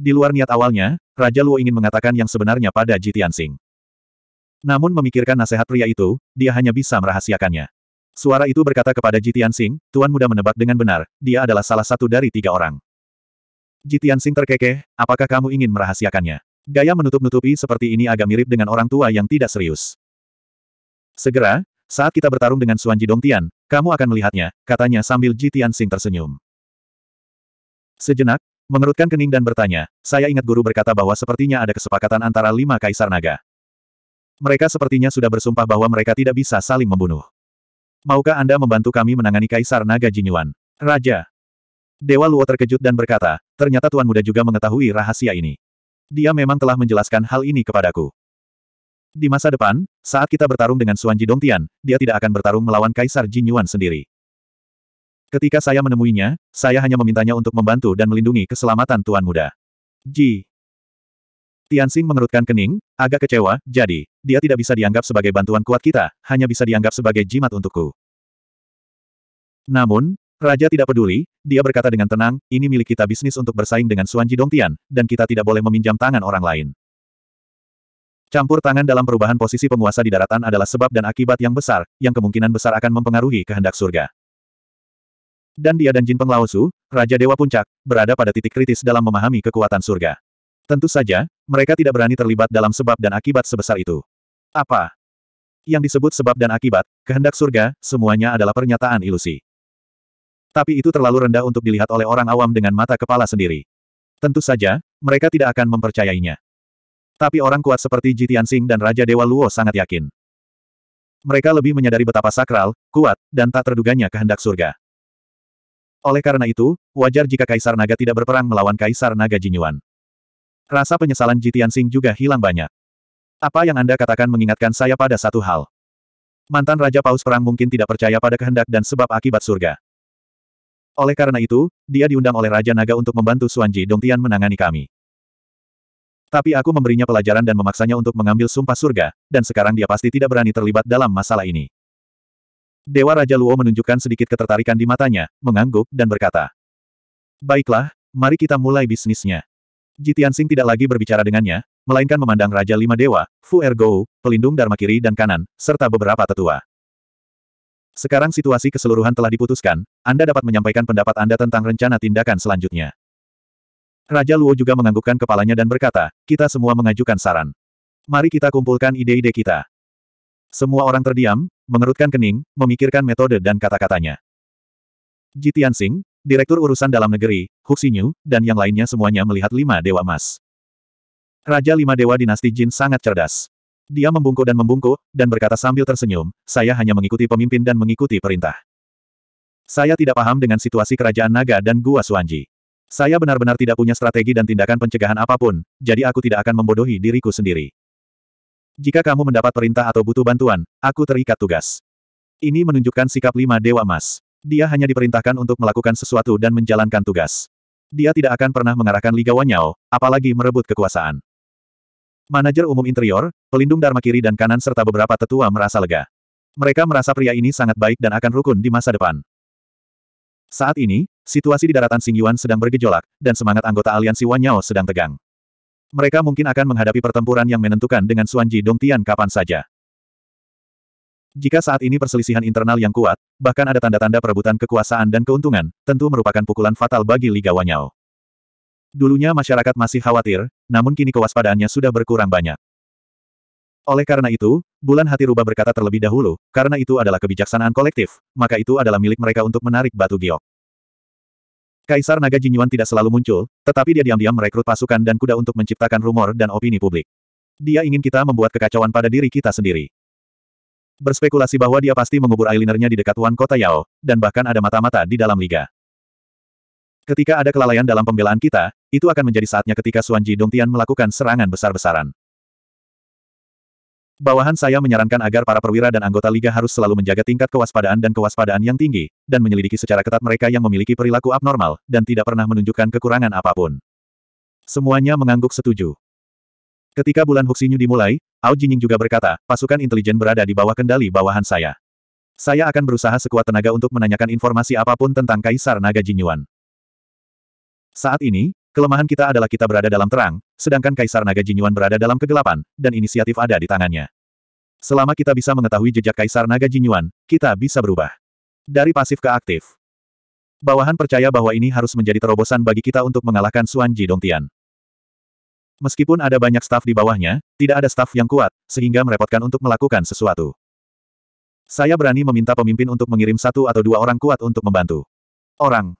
Di luar niat awalnya, Raja Luo ingin mengatakan yang sebenarnya pada Ji Tianxing. Namun memikirkan nasihat pria itu, dia hanya bisa merahasiakannya. Suara itu berkata kepada Ji Tianxing, Tuan Muda menebak dengan benar, dia adalah salah satu dari tiga orang. Ji Tianxing terkekeh, apakah kamu ingin merahasiakannya? Gaya menutup-nutupi seperti ini agak mirip dengan orang tua yang tidak serius. Segera, saat kita bertarung dengan Suan Dong Tian, kamu akan melihatnya, katanya sambil Ji Tianxing tersenyum. Sejenak, Mengerutkan kening dan bertanya, saya ingat guru berkata bahwa sepertinya ada kesepakatan antara lima kaisar naga. Mereka sepertinya sudah bersumpah bahwa mereka tidak bisa saling membunuh. Maukah Anda membantu kami menangani kaisar naga Jinyuan? Raja. Dewa Luo terkejut dan berkata, ternyata Tuan Muda juga mengetahui rahasia ini. Dia memang telah menjelaskan hal ini kepadaku. Di masa depan, saat kita bertarung dengan Suan Tian, dia tidak akan bertarung melawan Kaisar Jin Yuan sendiri. Ketika saya menemuinya, saya hanya memintanya untuk membantu dan melindungi keselamatan Tuan Muda. Ji. Tianxing mengerutkan kening, agak kecewa, jadi, dia tidak bisa dianggap sebagai bantuan kuat kita, hanya bisa dianggap sebagai jimat untukku. Namun, Raja tidak peduli, dia berkata dengan tenang, ini milik kita bisnis untuk bersaing dengan Suan Tian, dan kita tidak boleh meminjam tangan orang lain. Campur tangan dalam perubahan posisi penguasa di daratan adalah sebab dan akibat yang besar, yang kemungkinan besar akan mempengaruhi kehendak surga. Dan dia dan Jin Peng Laosu, Raja Dewa Puncak, berada pada titik kritis dalam memahami kekuatan surga. Tentu saja, mereka tidak berani terlibat dalam sebab dan akibat sebesar itu. Apa? Yang disebut sebab dan akibat, kehendak surga, semuanya adalah pernyataan ilusi. Tapi itu terlalu rendah untuk dilihat oleh orang awam dengan mata kepala sendiri. Tentu saja, mereka tidak akan mempercayainya. Tapi orang kuat seperti Ji Tianxing dan Raja Dewa Luo sangat yakin. Mereka lebih menyadari betapa sakral, kuat, dan tak terduganya kehendak surga. Oleh karena itu, wajar jika Kaisar Naga tidak berperang melawan Kaisar Naga Jinyuan. Rasa penyesalan Jitian Sing juga hilang banyak. Apa yang Anda katakan mengingatkan saya pada satu hal. Mantan Raja Paus Perang mungkin tidak percaya pada kehendak dan sebab akibat surga. Oleh karena itu, dia diundang oleh Raja Naga untuk membantu Suanji Tian menangani kami. Tapi aku memberinya pelajaran dan memaksanya untuk mengambil sumpah surga, dan sekarang dia pasti tidak berani terlibat dalam masalah ini. Dewa Raja Luo menunjukkan sedikit ketertarikan di matanya, mengangguk, dan berkata. Baiklah, mari kita mulai bisnisnya. Jitiansing tidak lagi berbicara dengannya, melainkan memandang Raja Lima Dewa, Fu Ergou, pelindung Dharma kiri dan kanan, serta beberapa tetua. Sekarang situasi keseluruhan telah diputuskan, Anda dapat menyampaikan pendapat Anda tentang rencana tindakan selanjutnya. Raja Luo juga menganggukkan kepalanya dan berkata, kita semua mengajukan saran. Mari kita kumpulkan ide-ide kita. Semua orang terdiam, mengerutkan kening, memikirkan metode dan kata-katanya. Ji Tianxing, Direktur Urusan Dalam Negeri, Hu Xinyu, dan yang lainnya semuanya melihat lima dewa emas. Raja lima dewa dinasti Jin sangat cerdas. Dia membungkuk dan membungkuk, dan berkata sambil tersenyum, saya hanya mengikuti pemimpin dan mengikuti perintah. Saya tidak paham dengan situasi kerajaan naga dan gua Suanji. Saya benar-benar tidak punya strategi dan tindakan pencegahan apapun, jadi aku tidak akan membodohi diriku sendiri. Jika kamu mendapat perintah atau butuh bantuan, aku terikat tugas. Ini menunjukkan sikap lima dewa emas. Dia hanya diperintahkan untuk melakukan sesuatu dan menjalankan tugas. Dia tidak akan pernah mengarahkan Liga Wanyao, apalagi merebut kekuasaan. Manajer umum interior, pelindung Dharma kiri dan kanan serta beberapa tetua merasa lega. Mereka merasa pria ini sangat baik dan akan rukun di masa depan. Saat ini, situasi di daratan Singyuan sedang bergejolak, dan semangat anggota aliansi Wanyao sedang tegang. Mereka mungkin akan menghadapi pertempuran yang menentukan dengan Suan Ji Dongtian kapan saja. Jika saat ini perselisihan internal yang kuat, bahkan ada tanda-tanda perebutan kekuasaan dan keuntungan, tentu merupakan pukulan fatal bagi Liga Wanyao. Dulunya masyarakat masih khawatir, namun kini kewaspadaannya sudah berkurang banyak. Oleh karena itu, bulan hati rubah berkata terlebih dahulu, karena itu adalah kebijaksanaan kolektif, maka itu adalah milik mereka untuk menarik batu giok. Kaisar Naga Jinyuan tidak selalu muncul, tetapi dia diam-diam merekrut pasukan dan kuda untuk menciptakan rumor dan opini publik. Dia ingin kita membuat kekacauan pada diri kita sendiri. Berspekulasi bahwa dia pasti mengubur eyelinernya di dekat Wan Kota Yao, dan bahkan ada mata-mata di dalam liga. Ketika ada kelalaian dalam pembelaan kita, itu akan menjadi saatnya ketika Suan Ji Tian melakukan serangan besar-besaran. Bawahan saya menyarankan agar para perwira dan anggota liga harus selalu menjaga tingkat kewaspadaan dan kewaspadaan yang tinggi, dan menyelidiki secara ketat mereka yang memiliki perilaku abnormal, dan tidak pernah menunjukkan kekurangan apapun. Semuanya mengangguk setuju. Ketika bulan Huxinyu dimulai, Ao Jinying juga berkata, pasukan intelijen berada di bawah kendali bawahan saya. Saya akan berusaha sekuat tenaga untuk menanyakan informasi apapun tentang Kaisar Naga Jinyuan. Saat ini, Kelemahan kita adalah kita berada dalam terang, sedangkan Kaisar Naga Jinyuan berada dalam kegelapan, dan inisiatif ada di tangannya. Selama kita bisa mengetahui jejak Kaisar Naga Jinyuan, kita bisa berubah. Dari pasif ke aktif. Bawahan percaya bahwa ini harus menjadi terobosan bagi kita untuk mengalahkan Suan Ji Dong Tian. Meskipun ada banyak staf di bawahnya, tidak ada staf yang kuat, sehingga merepotkan untuk melakukan sesuatu. Saya berani meminta pemimpin untuk mengirim satu atau dua orang kuat untuk membantu. Orang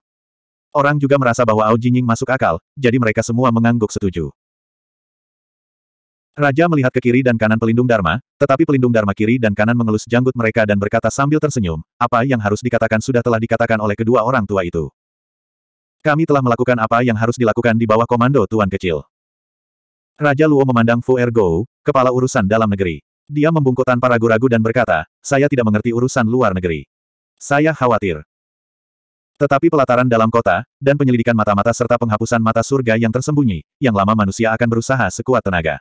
Orang juga merasa bahwa Ao Jingying masuk akal, jadi mereka semua mengangguk setuju. Raja melihat ke kiri dan kanan pelindung Dharma, tetapi pelindung Dharma kiri dan kanan mengelus janggut mereka dan berkata sambil tersenyum, apa yang harus dikatakan sudah telah dikatakan oleh kedua orang tua itu. Kami telah melakukan apa yang harus dilakukan di bawah komando Tuan Kecil. Raja Luo memandang Fu Ergo, kepala urusan dalam negeri. Dia membungkuk tanpa ragu-ragu dan berkata, saya tidak mengerti urusan luar negeri. Saya khawatir. Tetapi pelataran dalam kota, dan penyelidikan mata-mata serta penghapusan mata surga yang tersembunyi, yang lama manusia akan berusaha sekuat tenaga.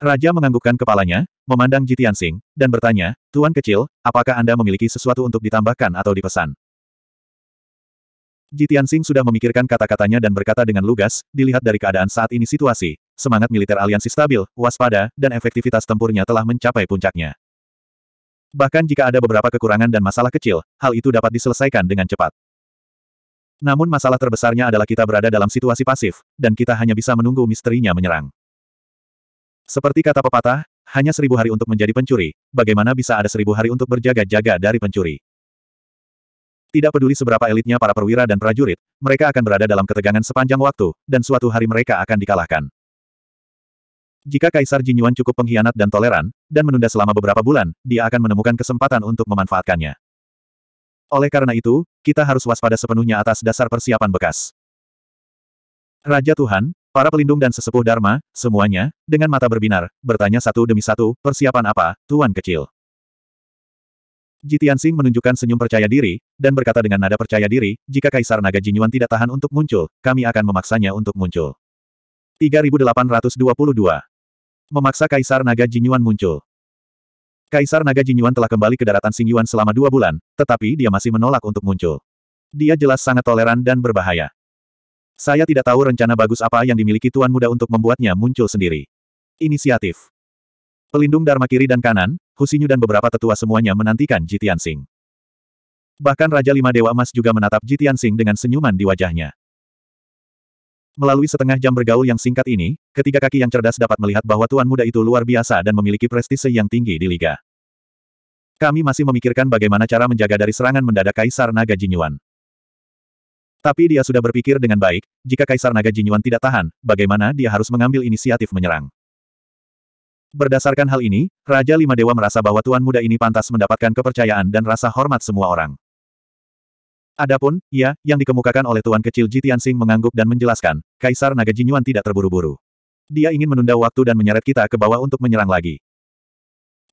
Raja menganggukkan kepalanya, memandang Jitian Sing, dan bertanya, Tuan kecil, apakah Anda memiliki sesuatu untuk ditambahkan atau dipesan? Jitian Sing sudah memikirkan kata-katanya dan berkata dengan lugas, dilihat dari keadaan saat ini situasi, semangat militer aliansi stabil, waspada, dan efektivitas tempurnya telah mencapai puncaknya. Bahkan jika ada beberapa kekurangan dan masalah kecil, hal itu dapat diselesaikan dengan cepat. Namun masalah terbesarnya adalah kita berada dalam situasi pasif, dan kita hanya bisa menunggu misterinya menyerang. Seperti kata pepatah, hanya seribu hari untuk menjadi pencuri, bagaimana bisa ada seribu hari untuk berjaga-jaga dari pencuri? Tidak peduli seberapa elitnya para perwira dan prajurit, mereka akan berada dalam ketegangan sepanjang waktu, dan suatu hari mereka akan dikalahkan. Jika Kaisar Jinyuan cukup pengkhianat dan toleran, dan menunda selama beberapa bulan, dia akan menemukan kesempatan untuk memanfaatkannya. Oleh karena itu, kita harus waspada sepenuhnya atas dasar persiapan bekas. Raja Tuhan, para pelindung dan sesepuh Dharma, semuanya, dengan mata berbinar, bertanya satu demi satu, persiapan apa, Tuan kecil? Jitian Sing menunjukkan senyum percaya diri, dan berkata dengan nada percaya diri, jika Kaisar Naga Jinyuan tidak tahan untuk muncul, kami akan memaksanya untuk muncul. 3822 memaksa Kaisar Naga Jinyuan muncul. Kaisar Naga Jinyuan telah kembali ke daratan Yuan selama dua bulan, tetapi dia masih menolak untuk muncul. Dia jelas sangat toleran dan berbahaya. Saya tidak tahu rencana bagus apa yang dimiliki Tuan Muda untuk membuatnya muncul sendiri. Inisiatif. Pelindung Dharma kiri dan kanan, Husinyu dan beberapa tetua semuanya menantikan Jitian Sing. Bahkan Raja Lima Dewa Emas juga menatap Jitian Sing dengan senyuman di wajahnya. Melalui setengah jam bergaul yang singkat ini, ketiga kaki yang cerdas dapat melihat bahwa tuan muda itu luar biasa dan memiliki prestise yang tinggi di Liga. Kami masih memikirkan bagaimana cara menjaga dari serangan mendadak Kaisar Naga Jinyuan. Tapi dia sudah berpikir dengan baik, jika Kaisar Naga Jinyuan tidak tahan, bagaimana dia harus mengambil inisiatif menyerang. Berdasarkan hal ini, Raja Lima Dewa merasa bahwa Tuan Muda ini pantas mendapatkan kepercayaan dan rasa hormat semua orang. Adapun, ya, yang dikemukakan oleh Tuan Kecil Ji Tianxing mengangguk dan menjelaskan, Kaisar Naga Jinyuan tidak terburu-buru. Dia ingin menunda waktu dan menyeret kita ke bawah untuk menyerang lagi.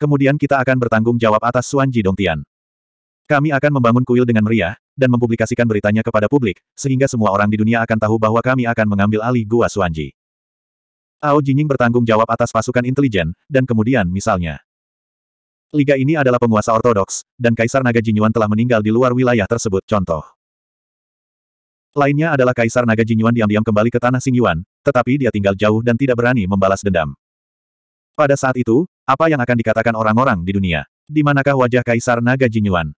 Kemudian kita akan bertanggung jawab atas Suan Ji Dongtian. Kami akan membangun kuil dengan meriah, dan mempublikasikan beritanya kepada publik, sehingga semua orang di dunia akan tahu bahwa kami akan mengambil alih Gua Suanji. Ao Jinying bertanggung jawab atas pasukan intelijen, dan kemudian misalnya. Liga ini adalah penguasa ortodoks, dan Kaisar Naga Jinyuan telah meninggal di luar wilayah tersebut. Contoh. Lainnya adalah Kaisar Naga Jinyuan diam-diam kembali ke tanah Singyuan, tetapi dia tinggal jauh dan tidak berani membalas dendam. Pada saat itu, apa yang akan dikatakan orang-orang di dunia? Di manakah wajah Kaisar Naga Jinyuan?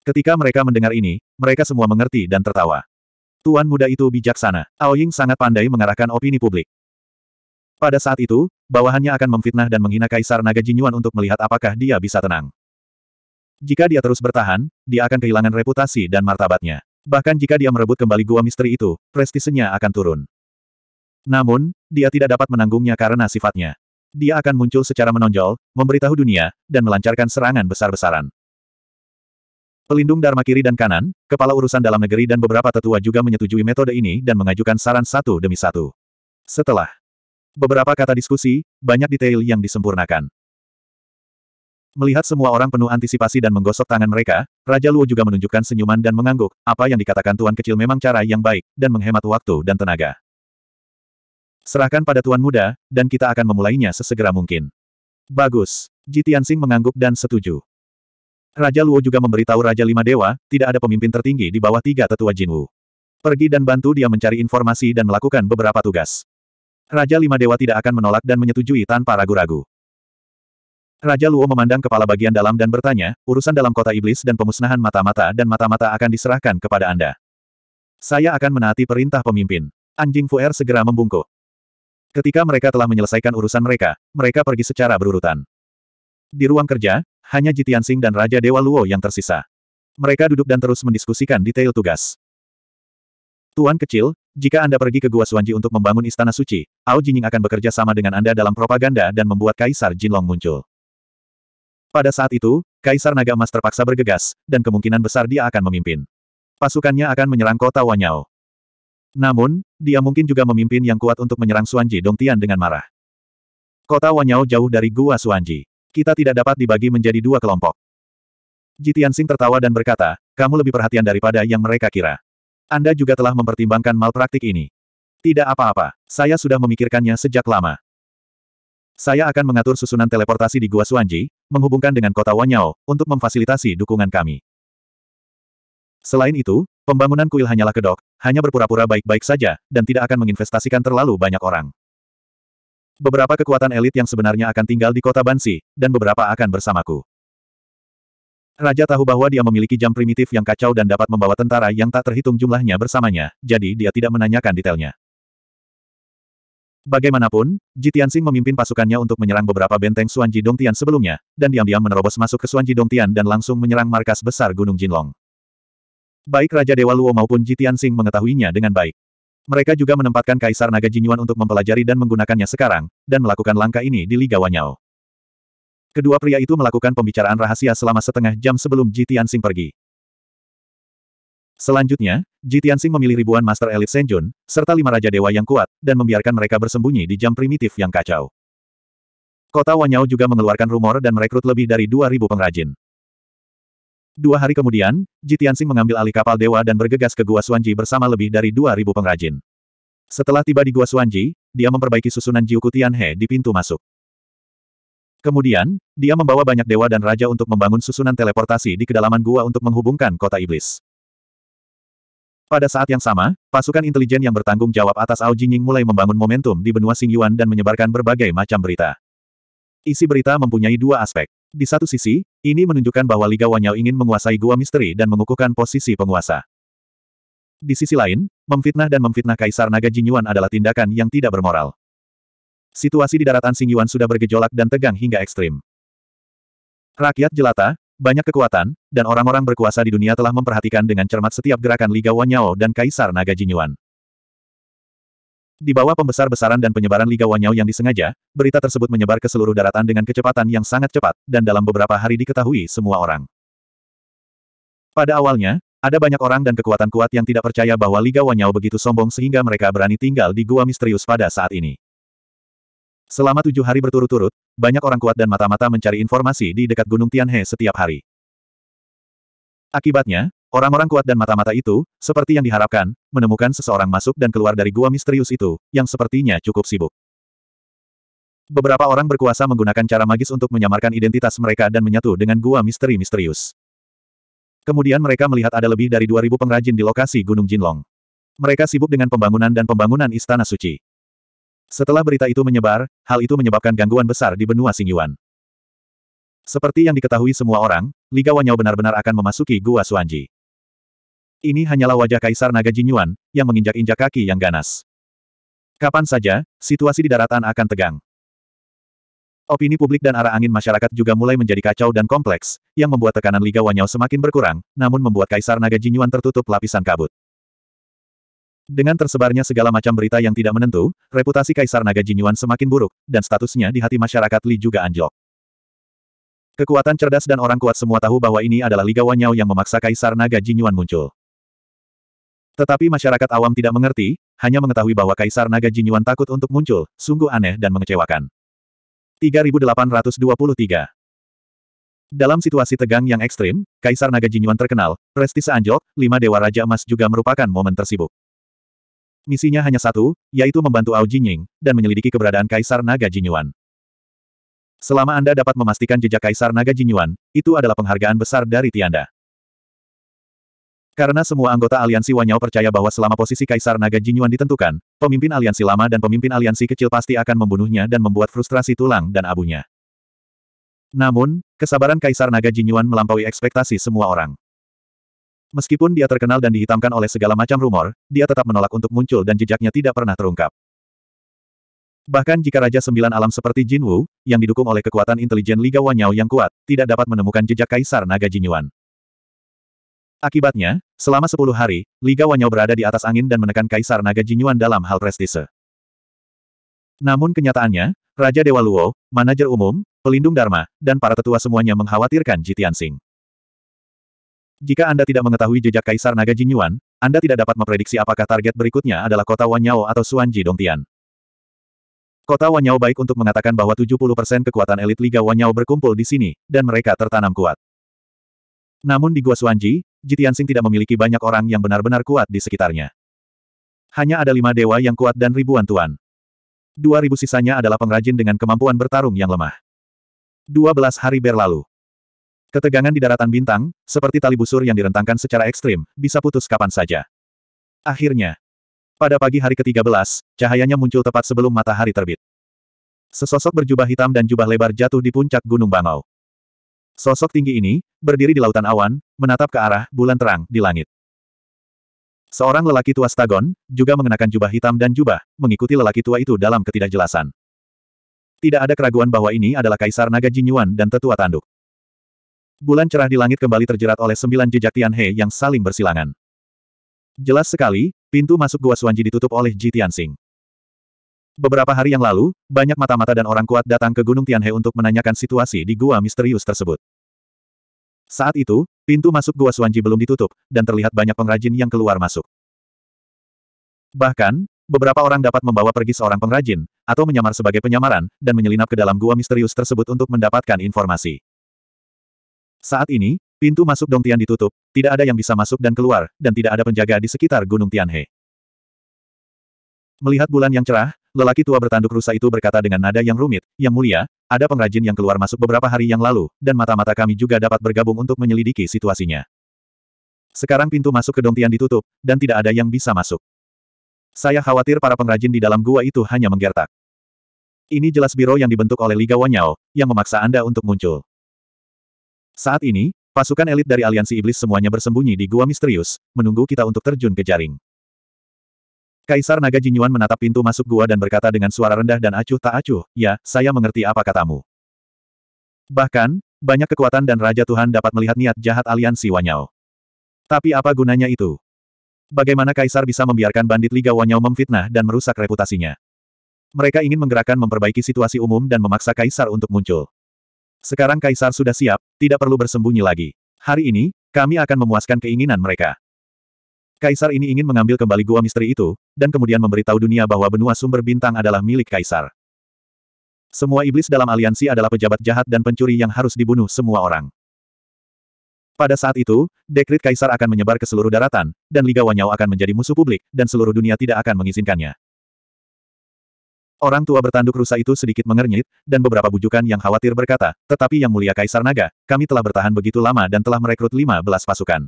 Ketika mereka mendengar ini, mereka semua mengerti dan tertawa. Tuan muda itu bijaksana. Aoying sangat pandai mengarahkan opini publik. Pada saat itu, bawahannya akan memfitnah dan menghina Kaisar Naga Jinyuan untuk melihat apakah dia bisa tenang. Jika dia terus bertahan, dia akan kehilangan reputasi dan martabatnya. Bahkan jika dia merebut kembali gua misteri itu, prestisenya akan turun. Namun, dia tidak dapat menanggungnya karena sifatnya. Dia akan muncul secara menonjol, memberitahu dunia, dan melancarkan serangan besar-besaran. Pelindung Dharma kiri dan kanan, kepala urusan dalam negeri dan beberapa tetua juga menyetujui metode ini dan mengajukan saran satu demi satu. Setelah Beberapa kata diskusi, banyak detail yang disempurnakan. Melihat semua orang penuh antisipasi dan menggosok tangan mereka, Raja Luo juga menunjukkan senyuman dan mengangguk, apa yang dikatakan Tuan kecil memang cara yang baik, dan menghemat waktu dan tenaga. Serahkan pada Tuan Muda, dan kita akan memulainya sesegera mungkin. Bagus. Ji Tianxing mengangguk dan setuju. Raja Luo juga memberitahu Raja Lima Dewa, tidak ada pemimpin tertinggi di bawah tiga tetua Jinwu. Pergi dan bantu dia mencari informasi dan melakukan beberapa tugas. Raja Lima Dewa tidak akan menolak dan menyetujui tanpa ragu-ragu. Raja Luo memandang kepala bagian dalam dan bertanya, urusan dalam kota iblis dan pemusnahan mata-mata dan mata-mata akan diserahkan kepada Anda. Saya akan menaati perintah pemimpin. Anjing Fuer segera membungkuk. Ketika mereka telah menyelesaikan urusan mereka, mereka pergi secara berurutan. Di ruang kerja, hanya Jitian Sing dan Raja Dewa Luo yang tersisa. Mereka duduk dan terus mendiskusikan detail tugas. Tuan kecil, jika Anda pergi ke Gua Suanji untuk membangun istana suci, Ao Jinying akan bekerja sama dengan Anda dalam propaganda dan membuat Kaisar Jinlong muncul. Pada saat itu, Kaisar Naga Emas terpaksa bergegas, dan kemungkinan besar dia akan memimpin. Pasukannya akan menyerang kota Wanyao. Namun, dia mungkin juga memimpin yang kuat untuk menyerang Suanji Dongtian dengan marah. Kota Wanyao jauh dari Gua Suanji. Kita tidak dapat dibagi menjadi dua kelompok. Jitian Sing tertawa dan berkata, kamu lebih perhatian daripada yang mereka kira. Anda juga telah mempertimbangkan malpraktik ini. Tidak apa-apa, saya sudah memikirkannya sejak lama. Saya akan mengatur susunan teleportasi di Gua Suanji, menghubungkan dengan kota Wanyao, untuk memfasilitasi dukungan kami. Selain itu, pembangunan kuil hanyalah kedok, hanya berpura-pura baik-baik saja, dan tidak akan menginvestasikan terlalu banyak orang. Beberapa kekuatan elit yang sebenarnya akan tinggal di kota Bansi, dan beberapa akan bersamaku. Raja tahu bahwa dia memiliki jam primitif yang kacau dan dapat membawa tentara yang tak terhitung jumlahnya bersamanya, jadi dia tidak menanyakan detailnya. Bagaimanapun, Ji Tianxing memimpin pasukannya untuk menyerang beberapa benteng Suanji Dongtian sebelumnya, dan diam-diam menerobos masuk ke Suanji Dongtian dan langsung menyerang markas besar Gunung Jinlong. Baik Raja Dewa Luo maupun Ji Tianxing mengetahuinya dengan baik. Mereka juga menempatkan Kaisar Naga Jinyuan untuk mempelajari dan menggunakannya sekarang, dan melakukan langkah ini di Liga Wanyao. Kedua pria itu melakukan pembicaraan rahasia selama setengah jam sebelum Ji Tianxing pergi. Selanjutnya, Ji Tianxing memilih ribuan Master Elite Senjun, serta lima Raja Dewa yang kuat, dan membiarkan mereka bersembunyi di jam primitif yang kacau. Kota Wanyao juga mengeluarkan rumor dan merekrut lebih dari 2.000 pengrajin. Dua hari kemudian, Ji Tianxing mengambil alih kapal dewa dan bergegas ke Gua Suanji bersama lebih dari 2.000 pengrajin. Setelah tiba di Gua Suanji, dia memperbaiki susunan Jiuku He di pintu masuk. Kemudian, dia membawa banyak dewa dan raja untuk membangun susunan teleportasi di kedalaman gua untuk menghubungkan kota iblis. Pada saat yang sama, pasukan intelijen yang bertanggung jawab atas Ao Jingying mulai membangun momentum di benua Yuan dan menyebarkan berbagai macam berita. Isi berita mempunyai dua aspek. Di satu sisi, ini menunjukkan bahwa Liga Wanyao ingin menguasai gua misteri dan mengukuhkan posisi penguasa. Di sisi lain, memfitnah dan memfitnah Kaisar Naga Jingyuan adalah tindakan yang tidak bermoral. Situasi di daratan Singyuan sudah bergejolak dan tegang hingga ekstrim. Rakyat jelata, banyak kekuatan, dan orang-orang berkuasa di dunia telah memperhatikan dengan cermat setiap gerakan Liga Wanyao dan Kaisar Naga Jinyuan. Di bawah pembesar-besaran dan penyebaran Liga Wanyao yang disengaja, berita tersebut menyebar ke seluruh daratan dengan kecepatan yang sangat cepat, dan dalam beberapa hari diketahui semua orang. Pada awalnya, ada banyak orang dan kekuatan kuat yang tidak percaya bahwa Liga Wanyao begitu sombong sehingga mereka berani tinggal di gua misterius pada saat ini. Selama tujuh hari berturut-turut, banyak orang kuat dan mata-mata mencari informasi di dekat Gunung Tianhe setiap hari. Akibatnya, orang-orang kuat dan mata-mata itu, seperti yang diharapkan, menemukan seseorang masuk dan keluar dari gua misterius itu, yang sepertinya cukup sibuk. Beberapa orang berkuasa menggunakan cara magis untuk menyamarkan identitas mereka dan menyatu dengan gua misteri misterius. Kemudian mereka melihat ada lebih dari 2000 pengrajin di lokasi Gunung Jinlong. Mereka sibuk dengan pembangunan dan pembangunan Istana Suci. Setelah berita itu menyebar, hal itu menyebabkan gangguan besar di benua Singyuan. Seperti yang diketahui semua orang, Liga Wanyao benar-benar akan memasuki Gua Suanji. Ini hanyalah wajah Kaisar Naga Jinyuan, yang menginjak-injak kaki yang ganas. Kapan saja, situasi di daratan akan tegang. Opini publik dan arah angin masyarakat juga mulai menjadi kacau dan kompleks, yang membuat tekanan Liga Wanyao semakin berkurang, namun membuat Kaisar Naga Jinyuan tertutup lapisan kabut. Dengan tersebarnya segala macam berita yang tidak menentu, reputasi Kaisar Naga Jinyuan semakin buruk, dan statusnya di hati masyarakat Li juga anjlok. Kekuatan cerdas dan orang kuat semua tahu bahwa ini adalah Liga Wanyao yang memaksa Kaisar Naga Jinyuan muncul. Tetapi masyarakat awam tidak mengerti, hanya mengetahui bahwa Kaisar Naga Jinyuan takut untuk muncul, sungguh aneh dan mengecewakan. 3823 dalam situasi tegang yang ekstrim, Kaisar Naga Jinyuan terkenal, prestise anjlok, lima dewa Raja Emas juga merupakan momen tersibuk. Misinya hanya satu, yaitu membantu Ao Jinying, dan menyelidiki keberadaan Kaisar Naga Jinyuan. Selama Anda dapat memastikan jejak Kaisar Naga Jinyuan, itu adalah penghargaan besar dari Tianda. Karena semua anggota aliansi Wanyao percaya bahwa selama posisi Kaisar Naga Jinyuan ditentukan, pemimpin aliansi lama dan pemimpin aliansi kecil pasti akan membunuhnya dan membuat frustrasi tulang dan abunya. Namun, kesabaran Kaisar Naga Jinyuan melampaui ekspektasi semua orang. Meskipun dia terkenal dan dihitamkan oleh segala macam rumor, dia tetap menolak untuk muncul dan jejaknya tidak pernah terungkap. Bahkan jika Raja Sembilan Alam seperti Jin Wu, yang didukung oleh kekuatan intelijen Liga Wanyao yang kuat, tidak dapat menemukan jejak Kaisar Naga Jin Yuan. Akibatnya, selama sepuluh hari, Liga Wanyao berada di atas angin dan menekan Kaisar Naga Jin Yuan dalam hal prestise. Namun kenyataannya, Raja Dewa Luo, manajer umum, pelindung Dharma, dan para tetua semuanya mengkhawatirkan Jitiansing. Jika Anda tidak mengetahui jejak Kaisar Naga Jinyuan, Anda tidak dapat memprediksi apakah target berikutnya adalah kota Wanyao atau Suanji Dongtian. Kota Wanyao baik untuk mengatakan bahwa 70% kekuatan elit Liga Wanyao berkumpul di sini, dan mereka tertanam kuat. Namun di Gua Suanji, Jitiansing tidak memiliki banyak orang yang benar-benar kuat di sekitarnya. Hanya ada lima dewa yang kuat dan ribuan tuan. Dua ribu sisanya adalah pengrajin dengan kemampuan bertarung yang lemah. Dua belas hari berlalu. Ketegangan di daratan bintang, seperti tali busur yang direntangkan secara ekstrim, bisa putus kapan saja. Akhirnya. Pada pagi hari ke-13, cahayanya muncul tepat sebelum matahari terbit. Sesosok berjubah hitam dan jubah lebar jatuh di puncak Gunung Bangau. Sosok tinggi ini, berdiri di lautan awan, menatap ke arah bulan terang di langit. Seorang lelaki tua Stagon, juga mengenakan jubah hitam dan jubah, mengikuti lelaki tua itu dalam ketidakjelasan. Tidak ada keraguan bahwa ini adalah Kaisar Naga Jinyuan dan Tetua Tanduk. Bulan cerah di langit kembali terjerat oleh sembilan jejak Tianhe yang saling bersilangan. Jelas sekali, pintu masuk Gua Suanji ditutup oleh Ji Tianxing. Beberapa hari yang lalu, banyak mata-mata dan orang kuat datang ke Gunung Tianhe untuk menanyakan situasi di gua misterius tersebut. Saat itu, pintu masuk Gua Suanji belum ditutup, dan terlihat banyak pengrajin yang keluar masuk. Bahkan, beberapa orang dapat membawa pergi seorang pengrajin, atau menyamar sebagai penyamaran, dan menyelinap ke dalam gua misterius tersebut untuk mendapatkan informasi. Saat ini, pintu masuk Dong Tian ditutup, tidak ada yang bisa masuk dan keluar, dan tidak ada penjaga di sekitar Gunung Tianhe. Melihat bulan yang cerah, lelaki tua bertanduk rusa itu berkata dengan nada yang rumit, yang mulia, ada pengrajin yang keluar masuk beberapa hari yang lalu, dan mata-mata kami juga dapat bergabung untuk menyelidiki situasinya. Sekarang pintu masuk ke Dong Tian ditutup, dan tidak ada yang bisa masuk. Saya khawatir para pengrajin di dalam gua itu hanya menggertak. Ini jelas biro yang dibentuk oleh Liga Wanyao, yang memaksa Anda untuk muncul. Saat ini, pasukan elit dari Aliansi Iblis semuanya bersembunyi di gua misterius, menunggu kita untuk terjun ke jaring. Kaisar Naga Jinyuan menatap pintu masuk gua dan berkata dengan suara rendah dan acuh tak acuh, ya, saya mengerti apa katamu. Bahkan, banyak kekuatan dan Raja Tuhan dapat melihat niat jahat aliansi Wanyao. Tapi apa gunanya itu? Bagaimana Kaisar bisa membiarkan bandit Liga Wanyao memfitnah dan merusak reputasinya? Mereka ingin menggerakkan memperbaiki situasi umum dan memaksa Kaisar untuk muncul. Sekarang Kaisar sudah siap, tidak perlu bersembunyi lagi. Hari ini, kami akan memuaskan keinginan mereka. Kaisar ini ingin mengambil kembali gua misteri itu, dan kemudian memberitahu dunia bahwa benua sumber bintang adalah milik Kaisar. Semua iblis dalam aliansi adalah pejabat jahat dan pencuri yang harus dibunuh semua orang. Pada saat itu, dekrit Kaisar akan menyebar ke seluruh daratan, dan Liga Wanyau akan menjadi musuh publik, dan seluruh dunia tidak akan mengizinkannya. Orang tua bertanduk rusa itu sedikit mengernyit, dan beberapa bujukan yang khawatir berkata, tetapi yang mulia Kaisar Naga, kami telah bertahan begitu lama dan telah merekrut lima belas pasukan.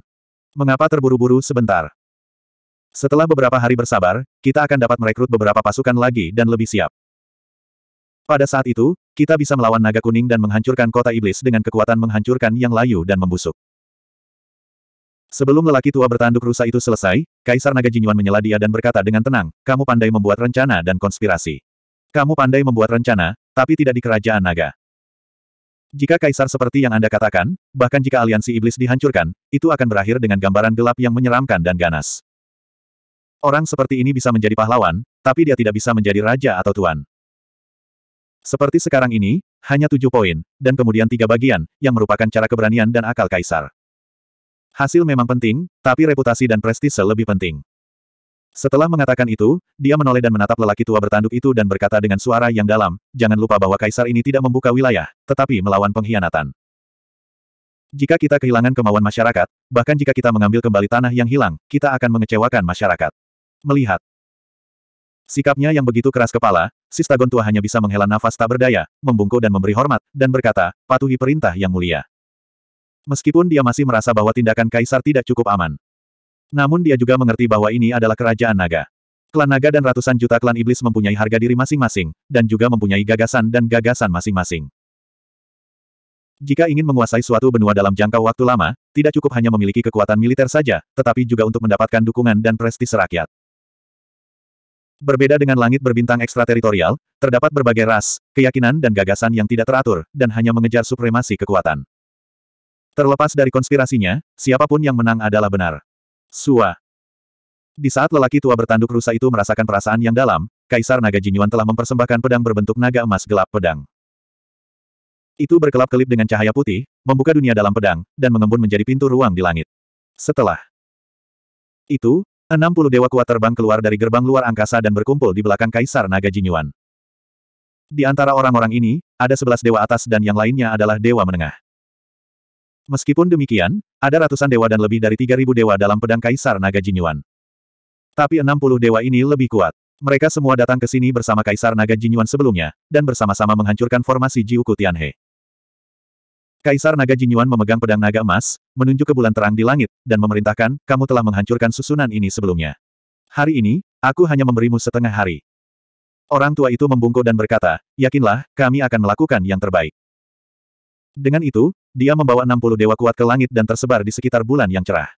Mengapa terburu-buru sebentar? Setelah beberapa hari bersabar, kita akan dapat merekrut beberapa pasukan lagi dan lebih siap. Pada saat itu, kita bisa melawan naga kuning dan menghancurkan kota iblis dengan kekuatan menghancurkan yang layu dan membusuk. Sebelum lelaki tua bertanduk rusa itu selesai, Kaisar Naga Jinyuan menyela dia dan berkata dengan tenang, kamu pandai membuat rencana dan konspirasi. Kamu pandai membuat rencana, tapi tidak di kerajaan naga. Jika kaisar seperti yang Anda katakan, bahkan jika aliansi iblis dihancurkan, itu akan berakhir dengan gambaran gelap yang menyeramkan dan ganas. Orang seperti ini bisa menjadi pahlawan, tapi dia tidak bisa menjadi raja atau tuan. Seperti sekarang ini, hanya tujuh poin, dan kemudian tiga bagian, yang merupakan cara keberanian dan akal kaisar. Hasil memang penting, tapi reputasi dan prestise lebih penting. Setelah mengatakan itu, dia menoleh dan menatap lelaki tua bertanduk itu dan berkata dengan suara yang dalam, jangan lupa bahwa kaisar ini tidak membuka wilayah, tetapi melawan pengkhianatan. Jika kita kehilangan kemauan masyarakat, bahkan jika kita mengambil kembali tanah yang hilang, kita akan mengecewakan masyarakat. Melihat sikapnya yang begitu keras kepala, Sistagon tua hanya bisa menghela nafas tak berdaya, membungkuk dan memberi hormat, dan berkata, patuhi perintah yang mulia. Meskipun dia masih merasa bahwa tindakan kaisar tidak cukup aman. Namun dia juga mengerti bahwa ini adalah kerajaan naga. Klan naga dan ratusan juta klan iblis mempunyai harga diri masing-masing, dan juga mempunyai gagasan dan gagasan masing-masing. Jika ingin menguasai suatu benua dalam jangka waktu lama, tidak cukup hanya memiliki kekuatan militer saja, tetapi juga untuk mendapatkan dukungan dan prestis rakyat. Berbeda dengan langit berbintang ekstrateritorial, terdapat berbagai ras, keyakinan dan gagasan yang tidak teratur, dan hanya mengejar supremasi kekuatan. Terlepas dari konspirasinya, siapapun yang menang adalah benar. Sua. Di saat lelaki tua bertanduk rusa itu merasakan perasaan yang dalam, Kaisar Naga Jinyuan telah mempersembahkan pedang berbentuk naga emas gelap pedang. Itu berkelap-kelip dengan cahaya putih, membuka dunia dalam pedang, dan mengembun menjadi pintu ruang di langit. Setelah itu, 60 dewa kuat terbang keluar dari gerbang luar angkasa dan berkumpul di belakang Kaisar Naga Jinyuan. Di antara orang-orang ini, ada sebelas dewa atas dan yang lainnya adalah dewa menengah. Meskipun demikian, ada ratusan dewa dan lebih dari 3.000 dewa dalam pedang Kaisar Naga Jinyuan. Tapi 60 dewa ini lebih kuat. Mereka semua datang ke sini bersama Kaisar Naga Jinyuan sebelumnya, dan bersama-sama menghancurkan formasi Jiuku Tianhe. Kaisar Naga Jinyuan memegang pedang naga emas, menunjuk ke bulan terang di langit, dan memerintahkan, kamu telah menghancurkan susunan ini sebelumnya. Hari ini, aku hanya memberimu setengah hari. Orang tua itu membungkuk dan berkata, yakinlah, kami akan melakukan yang terbaik. Dengan itu, dia membawa 60 dewa kuat ke langit dan tersebar di sekitar bulan yang cerah.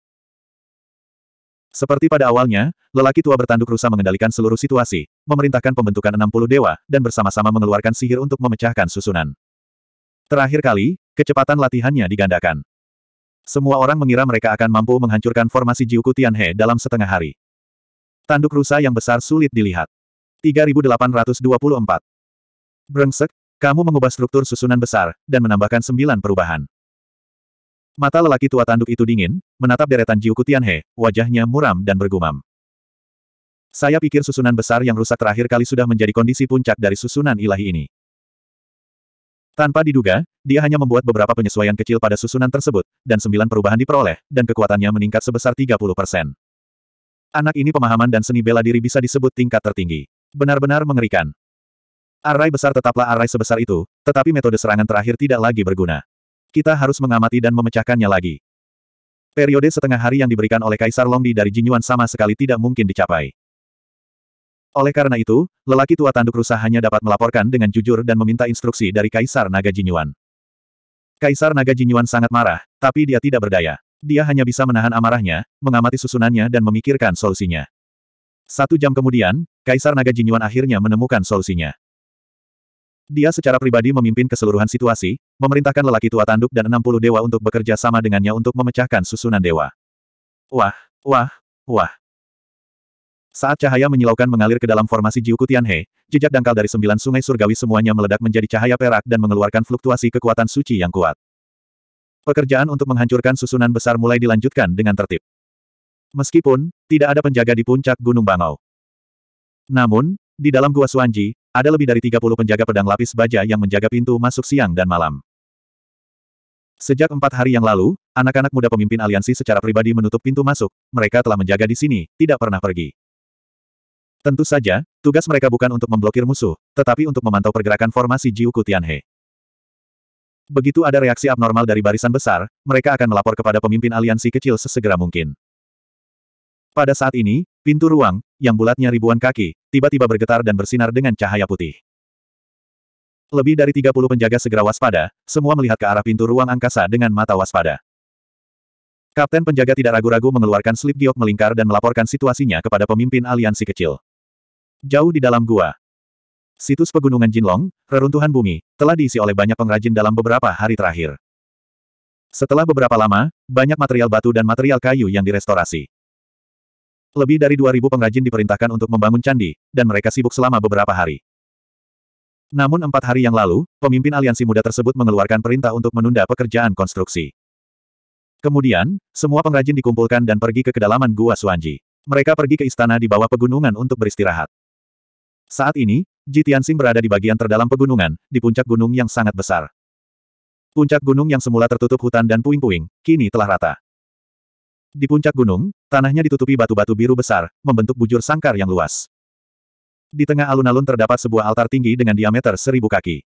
Seperti pada awalnya, lelaki tua bertanduk rusa mengendalikan seluruh situasi, memerintahkan pembentukan 60 dewa, dan bersama-sama mengeluarkan sihir untuk memecahkan susunan. Terakhir kali, kecepatan latihannya digandakan. Semua orang mengira mereka akan mampu menghancurkan formasi Jiuku Tianhe dalam setengah hari. Tanduk rusa yang besar sulit dilihat. 3824 Brengsek, kamu mengubah struktur susunan besar, dan menambahkan sembilan perubahan. Mata lelaki tua tanduk itu dingin, menatap deretan Jiuku Tianhe, wajahnya muram dan bergumam. Saya pikir susunan besar yang rusak terakhir kali sudah menjadi kondisi puncak dari susunan ilahi ini. Tanpa diduga, dia hanya membuat beberapa penyesuaian kecil pada susunan tersebut, dan sembilan perubahan diperoleh, dan kekuatannya meningkat sebesar 30 persen. Anak ini pemahaman dan seni bela diri bisa disebut tingkat tertinggi. Benar-benar mengerikan. Arai besar tetaplah arai sebesar itu, tetapi metode serangan terakhir tidak lagi berguna. Kita harus mengamati dan memecahkannya lagi. Periode setengah hari yang diberikan oleh Kaisar Longdi dari Jinyuan sama sekali tidak mungkin dicapai. Oleh karena itu, lelaki tua tanduk rusa hanya dapat melaporkan dengan jujur dan meminta instruksi dari Kaisar Naga Jinyuan. Kaisar Naga Jinyuan sangat marah, tapi dia tidak berdaya. Dia hanya bisa menahan amarahnya, mengamati susunannya dan memikirkan solusinya. Satu jam kemudian, Kaisar Naga Jinyuan akhirnya menemukan solusinya. Dia secara pribadi memimpin keseluruhan situasi, memerintahkan lelaki tua tanduk dan 60 dewa untuk bekerja sama dengannya untuk memecahkan susunan dewa. Wah, wah, wah. Saat cahaya menyilaukan mengalir ke dalam formasi Jiuku Tianhe, jejak dangkal dari sembilan sungai surgawi semuanya meledak menjadi cahaya perak dan mengeluarkan fluktuasi kekuatan suci yang kuat. Pekerjaan untuk menghancurkan susunan besar mulai dilanjutkan dengan tertib. Meskipun, tidak ada penjaga di puncak Gunung Bangau. Namun, di dalam gua Suanji, ada lebih dari 30 penjaga pedang lapis baja yang menjaga pintu masuk siang dan malam. Sejak empat hari yang lalu, anak-anak muda pemimpin aliansi secara pribadi menutup pintu masuk, mereka telah menjaga di sini, tidak pernah pergi. Tentu saja, tugas mereka bukan untuk memblokir musuh, tetapi untuk memantau pergerakan formasi Jiuku Tianhe. Begitu ada reaksi abnormal dari barisan besar, mereka akan melapor kepada pemimpin aliansi kecil sesegera mungkin. Pada saat ini, pintu ruang, yang bulatnya ribuan kaki, tiba-tiba bergetar dan bersinar dengan cahaya putih. Lebih dari 30 penjaga segera waspada, semua melihat ke arah pintu ruang angkasa dengan mata waspada. Kapten penjaga tidak ragu-ragu mengeluarkan slip giok melingkar dan melaporkan situasinya kepada pemimpin aliansi kecil. Jauh di dalam gua. Situs pegunungan Jinlong, reruntuhan bumi, telah diisi oleh banyak pengrajin dalam beberapa hari terakhir. Setelah beberapa lama, banyak material batu dan material kayu yang direstorasi. Lebih dari 2.000 pengrajin diperintahkan untuk membangun candi, dan mereka sibuk selama beberapa hari. Namun empat hari yang lalu, pemimpin aliansi muda tersebut mengeluarkan perintah untuk menunda pekerjaan konstruksi. Kemudian, semua pengrajin dikumpulkan dan pergi ke kedalaman Gua Suanji. Mereka pergi ke istana di bawah pegunungan untuk beristirahat. Saat ini, Jitiansing berada di bagian terdalam pegunungan, di puncak gunung yang sangat besar. Puncak gunung yang semula tertutup hutan dan puing-puing, kini telah rata. Di puncak gunung, tanahnya ditutupi batu-batu biru besar, membentuk bujur sangkar yang luas. Di tengah alun-alun terdapat sebuah altar tinggi dengan diameter seribu kaki.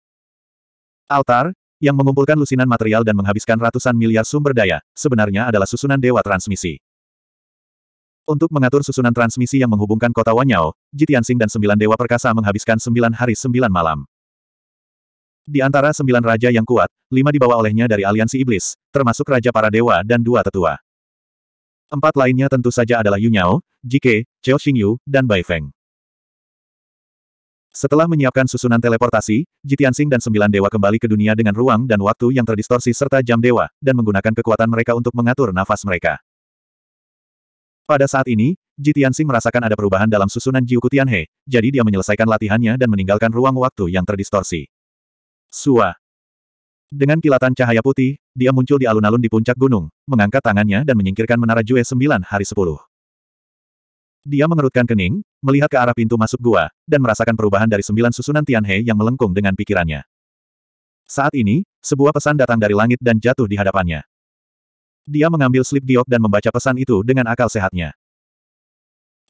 Altar, yang mengumpulkan lusinan material dan menghabiskan ratusan miliar sumber daya, sebenarnya adalah susunan dewa transmisi. Untuk mengatur susunan transmisi yang menghubungkan kota Wanyao, Jitiansing dan sembilan dewa perkasa menghabiskan sembilan hari sembilan malam. Di antara sembilan raja yang kuat, lima dibawa olehnya dari aliansi iblis, termasuk raja para dewa dan dua tetua. Empat lainnya tentu saja adalah Yu Nyao, Jike, Cheo Xingyu, dan Bai Feng. Setelah menyiapkan susunan teleportasi, Jitiansing dan sembilan dewa kembali ke dunia dengan ruang dan waktu yang terdistorsi serta jam dewa, dan menggunakan kekuatan mereka untuk mengatur nafas mereka. Pada saat ini, Jitiansing merasakan ada perubahan dalam susunan Jiuku Tianhe, jadi dia menyelesaikan latihannya dan meninggalkan ruang waktu yang terdistorsi. Suah. Dengan kilatan cahaya putih, dia muncul di alun-alun di puncak gunung, mengangkat tangannya dan menyingkirkan menara Jue 9 hari 10. Dia mengerutkan kening, melihat ke arah pintu masuk gua, dan merasakan perubahan dari sembilan susunan Tianhe yang melengkung dengan pikirannya. Saat ini, sebuah pesan datang dari langit dan jatuh di hadapannya. Dia mengambil slip giok dan membaca pesan itu dengan akal sehatnya.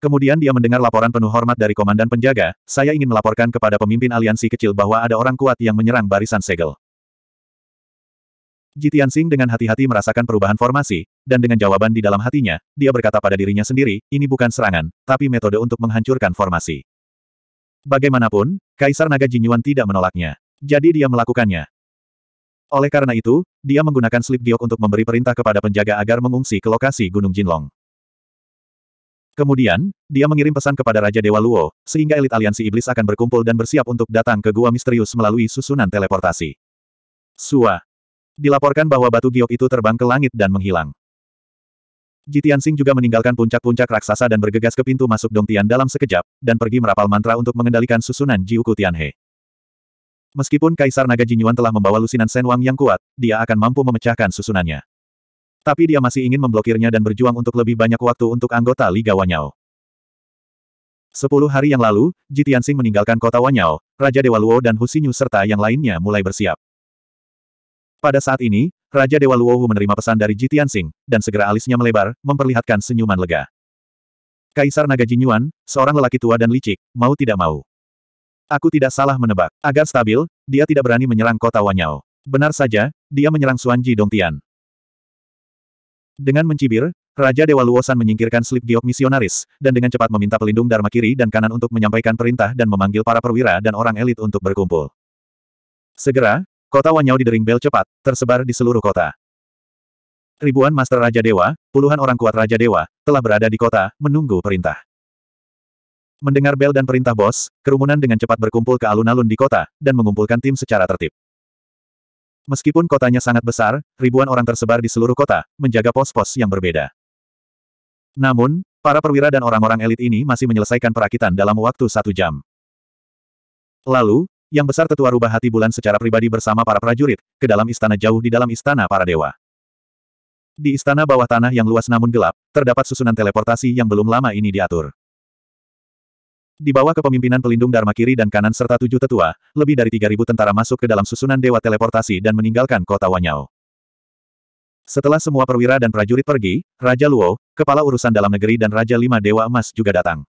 Kemudian dia mendengar laporan penuh hormat dari komandan penjaga, saya ingin melaporkan kepada pemimpin aliansi kecil bahwa ada orang kuat yang menyerang barisan segel. Jitian Sing dengan hati-hati merasakan perubahan formasi, dan dengan jawaban di dalam hatinya, dia berkata pada dirinya sendiri, ini bukan serangan, tapi metode untuk menghancurkan formasi. Bagaimanapun, Kaisar Naga Jinyuan tidak menolaknya. Jadi dia melakukannya. Oleh karena itu, dia menggunakan slip giok untuk memberi perintah kepada penjaga agar mengungsi ke lokasi Gunung Jinlong. Kemudian, dia mengirim pesan kepada Raja Dewa Luo, sehingga elit aliansi iblis akan berkumpul dan bersiap untuk datang ke gua misterius melalui susunan teleportasi. Suah. Dilaporkan bahwa batu giok itu terbang ke langit dan menghilang. Jitiansing juga meninggalkan puncak-puncak raksasa dan bergegas ke pintu masuk Dongtian dalam sekejap, dan pergi merapal mantra untuk mengendalikan susunan Jiuku Tianhe. Meskipun Kaisar Naga Jinyuan telah membawa lusinan Senwang yang kuat, dia akan mampu memecahkan susunannya. Tapi dia masih ingin memblokirnya dan berjuang untuk lebih banyak waktu untuk anggota Liga Wanyao. Sepuluh hari yang lalu, Jitiansing meninggalkan kota Wanyao, Raja Dewa Luo dan Husinyu serta yang lainnya mulai bersiap. Pada saat ini, Raja Dewa Luohu menerima pesan dari Ji Tianxing, dan segera alisnya melebar, memperlihatkan senyuman lega. Kaisar Naga Jinyuan, seorang lelaki tua dan licik, mau tidak mau. Aku tidak salah menebak. Agar stabil, dia tidak berani menyerang kota Wanyao. Benar saja, dia menyerang Suanji Dongtian. Dengan mencibir, Raja Dewa Luosan menyingkirkan slip giok misionaris, dan dengan cepat meminta pelindung Dharma kiri dan kanan untuk menyampaikan perintah dan memanggil para perwira dan orang elit untuk berkumpul. Segera, Kota Wanyao Dering bel cepat, tersebar di seluruh kota. Ribuan master Raja Dewa, puluhan orang kuat Raja Dewa, telah berada di kota, menunggu perintah. Mendengar bel dan perintah bos, kerumunan dengan cepat berkumpul ke alun-alun di kota, dan mengumpulkan tim secara tertib. Meskipun kotanya sangat besar, ribuan orang tersebar di seluruh kota, menjaga pos-pos yang berbeda. Namun, para perwira dan orang-orang elit ini masih menyelesaikan perakitan dalam waktu satu jam. Lalu, yang besar tetua rubah hati bulan secara pribadi bersama para prajurit, ke dalam istana jauh di dalam istana para dewa. Di istana bawah tanah yang luas namun gelap, terdapat susunan teleportasi yang belum lama ini diatur. Di bawah kepemimpinan pelindung Dharma kiri dan kanan serta tujuh tetua, lebih dari 3.000 tentara masuk ke dalam susunan dewa teleportasi dan meninggalkan kota Wanyao. Setelah semua perwira dan prajurit pergi, Raja Luo, kepala urusan dalam negeri dan Raja Lima Dewa Emas juga datang.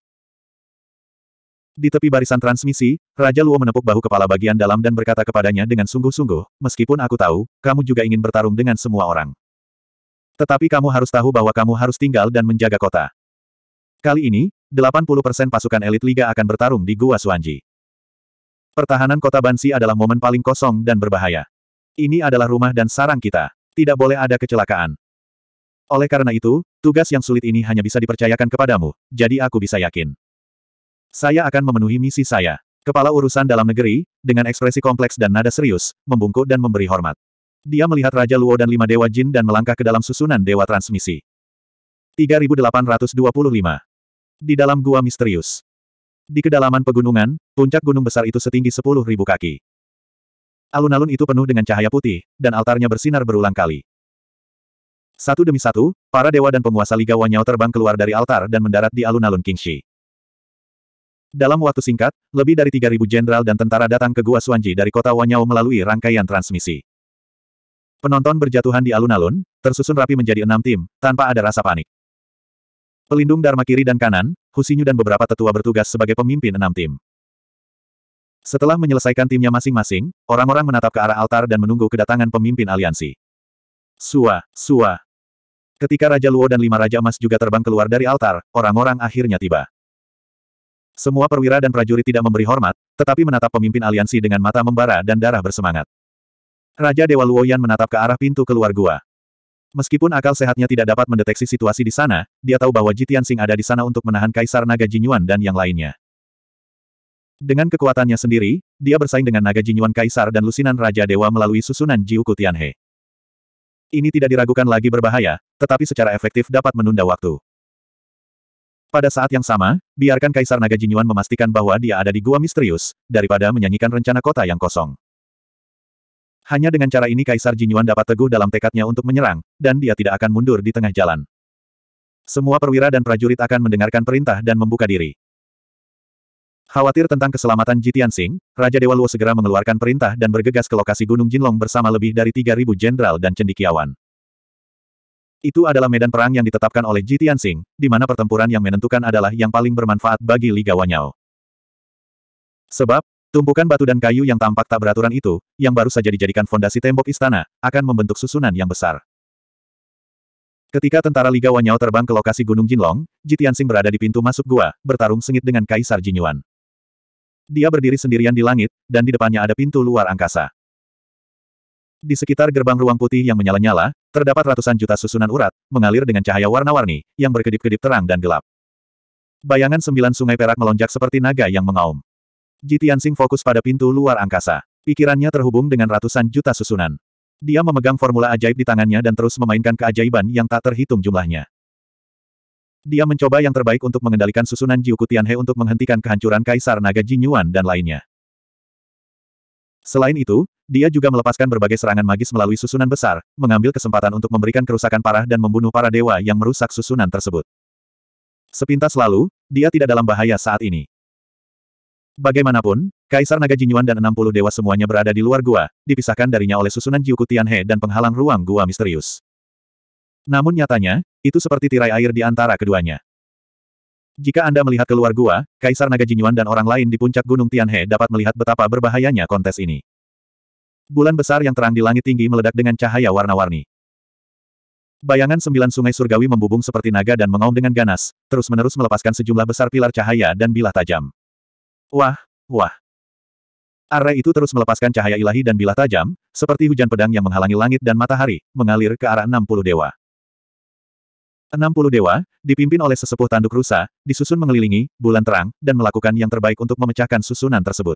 Di tepi barisan transmisi, Raja Luo menepuk bahu kepala bagian dalam dan berkata kepadanya dengan sungguh-sungguh, meskipun aku tahu, kamu juga ingin bertarung dengan semua orang. Tetapi kamu harus tahu bahwa kamu harus tinggal dan menjaga kota. Kali ini, 80% pasukan elit Liga akan bertarung di Gua Suanji. Pertahanan kota Bansi adalah momen paling kosong dan berbahaya. Ini adalah rumah dan sarang kita. Tidak boleh ada kecelakaan. Oleh karena itu, tugas yang sulit ini hanya bisa dipercayakan kepadamu, jadi aku bisa yakin. Saya akan memenuhi misi saya. Kepala urusan dalam negeri, dengan ekspresi kompleks dan nada serius, membungkuk dan memberi hormat. Dia melihat Raja Luo dan lima Dewa Jin dan melangkah ke dalam susunan Dewa Transmisi. 3825 Di dalam gua misterius. Di kedalaman pegunungan, puncak gunung besar itu setinggi 10.000 kaki. Alun-alun itu penuh dengan cahaya putih, dan altarnya bersinar berulang kali. Satu demi satu, para dewa dan penguasa Liga Wanyao terbang keluar dari altar dan mendarat di alun-alun Qingxi. Dalam waktu singkat, lebih dari 3.000 jenderal dan tentara datang ke Gua Suanji dari kota Wanyao melalui rangkaian transmisi. Penonton berjatuhan di alun-alun, tersusun rapi menjadi enam tim, tanpa ada rasa panik. Pelindung Dharma kiri dan kanan, Husinyu dan beberapa tetua bertugas sebagai pemimpin enam tim. Setelah menyelesaikan timnya masing-masing, orang-orang menatap ke arah altar dan menunggu kedatangan pemimpin aliansi. Sua, sua. Ketika Raja Luo dan lima Raja Emas juga terbang keluar dari altar, orang-orang akhirnya tiba. Semua perwira dan prajurit tidak memberi hormat, tetapi menatap pemimpin aliansi dengan mata membara dan darah bersemangat. Raja Dewa Luoyan menatap ke arah pintu keluar gua. Meskipun akal sehatnya tidak dapat mendeteksi situasi di sana, dia tahu bahwa Jitian Sing ada di sana untuk menahan Kaisar Naga Jinyuan dan yang lainnya. Dengan kekuatannya sendiri, dia bersaing dengan Naga Jinyuan Kaisar dan lusinan Raja Dewa melalui susunan Jiuku Tianhe. Ini tidak diragukan lagi berbahaya, tetapi secara efektif dapat menunda waktu. Pada saat yang sama, biarkan Kaisar Naga Jinyuan memastikan bahwa dia ada di gua misterius, daripada menyanyikan rencana kota yang kosong. Hanya dengan cara ini Kaisar Jinyuan dapat teguh dalam tekadnya untuk menyerang, dan dia tidak akan mundur di tengah jalan. Semua perwira dan prajurit akan mendengarkan perintah dan membuka diri. Khawatir tentang keselamatan Jitian Sing, Raja Dewa Luo segera mengeluarkan perintah dan bergegas ke lokasi Gunung Jinlong bersama lebih dari 3.000 jenderal dan cendikiawan. Itu adalah medan perang yang ditetapkan oleh Ji Tianxing, di mana pertempuran yang menentukan adalah yang paling bermanfaat bagi Liga Wanyao. Sebab, tumpukan batu dan kayu yang tampak tak beraturan itu, yang baru saja dijadikan fondasi tembok istana, akan membentuk susunan yang besar. Ketika tentara Liga Wanyao terbang ke lokasi Gunung Jinlong, Ji Tianxing berada di pintu masuk gua, bertarung sengit dengan Kaisar Jinyuan. Dia berdiri sendirian di langit, dan di depannya ada pintu luar angkasa. Di sekitar gerbang ruang putih yang menyala-nyala, terdapat ratusan juta susunan urat, mengalir dengan cahaya warna-warni, yang berkedip-kedip terang dan gelap. Bayangan sembilan sungai perak melonjak seperti naga yang mengaum. Jitiansing fokus pada pintu luar angkasa. Pikirannya terhubung dengan ratusan juta susunan. Dia memegang formula ajaib di tangannya dan terus memainkan keajaiban yang tak terhitung jumlahnya. Dia mencoba yang terbaik untuk mengendalikan susunan Jiuku Tianhe untuk menghentikan kehancuran Kaisar Naga Jinyuan dan lainnya. Selain itu, dia juga melepaskan berbagai serangan magis melalui susunan besar, mengambil kesempatan untuk memberikan kerusakan parah dan membunuh para dewa yang merusak susunan tersebut. Sepintas lalu, dia tidak dalam bahaya saat ini. Bagaimanapun, Kaisar Naga Jinyuan dan 60 dewa semuanya berada di luar gua, dipisahkan darinya oleh susunan Jiuku Tianhe dan penghalang ruang gua misterius. Namun nyatanya, itu seperti tirai air di antara keduanya. Jika Anda melihat keluar gua, Kaisar Naga Jinyuan dan orang lain di puncak Gunung Tianhe dapat melihat betapa berbahayanya kontes ini. Bulan besar yang terang di langit tinggi meledak dengan cahaya warna-warni. Bayangan sembilan sungai surgawi membubung seperti naga dan mengaum dengan ganas, terus-menerus melepaskan sejumlah besar pilar cahaya dan bilah tajam. Wah, wah. Array itu terus melepaskan cahaya ilahi dan bilah tajam, seperti hujan pedang yang menghalangi langit dan matahari, mengalir ke arah 60 dewa. 60 dewa, dipimpin oleh sesepuh tanduk rusa, disusun mengelilingi, bulan terang, dan melakukan yang terbaik untuk memecahkan susunan tersebut.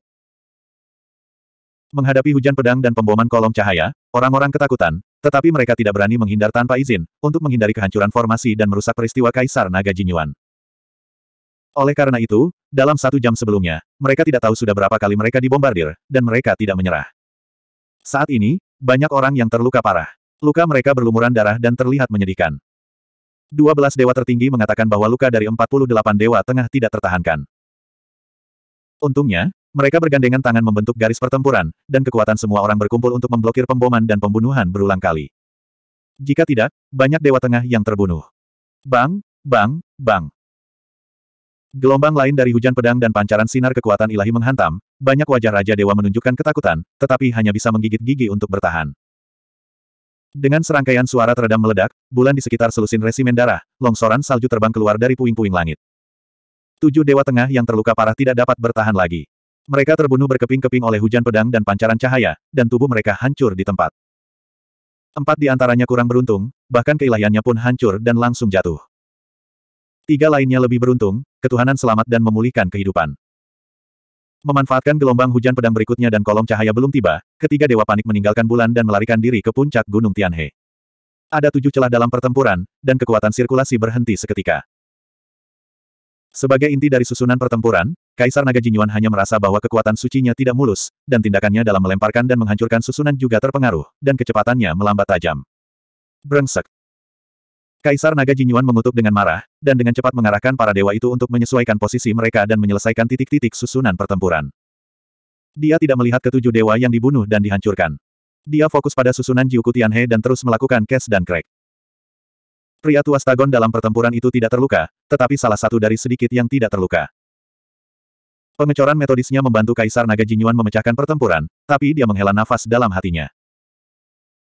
Menghadapi hujan pedang dan pemboman kolom cahaya, orang-orang ketakutan, tetapi mereka tidak berani menghindar tanpa izin, untuk menghindari kehancuran formasi dan merusak peristiwa Kaisar Naga Jinyuan. Oleh karena itu, dalam satu jam sebelumnya, mereka tidak tahu sudah berapa kali mereka dibombardir, dan mereka tidak menyerah. Saat ini, banyak orang yang terluka parah. Luka mereka berlumuran darah dan terlihat menyedihkan. 12 dewa tertinggi mengatakan bahwa luka dari 48 dewa tengah tidak tertahankan. Untungnya, mereka bergandengan tangan membentuk garis pertempuran, dan kekuatan semua orang berkumpul untuk memblokir pemboman dan pembunuhan berulang kali. Jika tidak, banyak Dewa Tengah yang terbunuh. Bang, bang, bang. Gelombang lain dari hujan pedang dan pancaran sinar kekuatan ilahi menghantam, banyak wajah Raja Dewa menunjukkan ketakutan, tetapi hanya bisa menggigit gigi untuk bertahan. Dengan serangkaian suara teredam meledak, bulan di sekitar selusin resimen darah, longsoran salju terbang keluar dari puing-puing langit. Tujuh dewa tengah yang terluka parah tidak dapat bertahan lagi. Mereka terbunuh berkeping-keping oleh hujan pedang dan pancaran cahaya, dan tubuh mereka hancur di tempat. Empat di antaranya kurang beruntung, bahkan keilahiannya pun hancur dan langsung jatuh. Tiga lainnya lebih beruntung, ketuhanan selamat dan memulihkan kehidupan. Memanfaatkan gelombang hujan pedang berikutnya dan kolom cahaya belum tiba, ketiga dewa panik meninggalkan bulan dan melarikan diri ke puncak Gunung Tianhe. Ada tujuh celah dalam pertempuran, dan kekuatan sirkulasi berhenti seketika. Sebagai inti dari susunan pertempuran, Kaisar Naga Jinyuan hanya merasa bahwa kekuatan sucinya tidak mulus, dan tindakannya dalam melemparkan dan menghancurkan susunan juga terpengaruh, dan kecepatannya melambat tajam. Brengsek. Kaisar Naga Jinyuan mengutuk dengan marah, dan dengan cepat mengarahkan para dewa itu untuk menyesuaikan posisi mereka dan menyelesaikan titik-titik susunan pertempuran. Dia tidak melihat ketujuh dewa yang dibunuh dan dihancurkan. Dia fokus pada susunan Jiuku Tianhe dan terus melakukan cash dan crack. Pria tua Stagon dalam pertempuran itu tidak terluka, tetapi salah satu dari sedikit yang tidak terluka. Pengecoran metodisnya membantu Kaisar Naga Jinyuan memecahkan pertempuran, tapi dia menghela nafas dalam hatinya.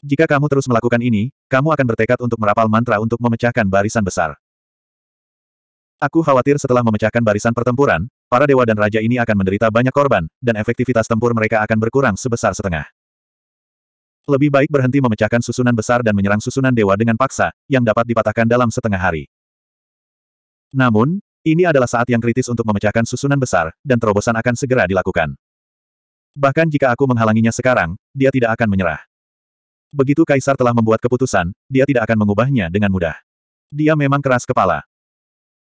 Jika kamu terus melakukan ini, kamu akan bertekad untuk merapal mantra untuk memecahkan barisan besar. Aku khawatir setelah memecahkan barisan pertempuran, para dewa dan raja ini akan menderita banyak korban, dan efektivitas tempur mereka akan berkurang sebesar setengah. Lebih baik berhenti memecahkan susunan besar dan menyerang susunan dewa dengan paksa, yang dapat dipatahkan dalam setengah hari. Namun, ini adalah saat yang kritis untuk memecahkan susunan besar, dan terobosan akan segera dilakukan. Bahkan jika aku menghalanginya sekarang, dia tidak akan menyerah. Begitu Kaisar telah membuat keputusan, dia tidak akan mengubahnya dengan mudah. Dia memang keras kepala.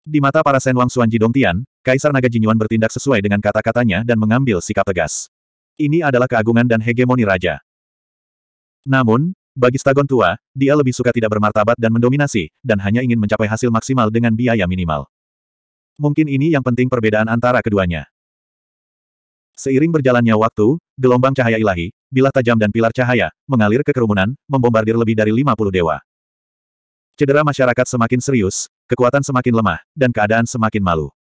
Di mata para Senwang Suanji Dongtian, Kaisar Naga Jinyuan bertindak sesuai dengan kata-katanya dan mengambil sikap tegas. Ini adalah keagungan dan hegemoni raja. Namun, bagi Stagon tua, dia lebih suka tidak bermartabat dan mendominasi, dan hanya ingin mencapai hasil maksimal dengan biaya minimal. Mungkin ini yang penting perbedaan antara keduanya. Seiring berjalannya waktu, gelombang cahaya ilahi, bilah tajam dan pilar cahaya, mengalir ke kerumunan, membombardir lebih dari 50 dewa. Cedera masyarakat semakin serius, kekuatan semakin lemah, dan keadaan semakin malu.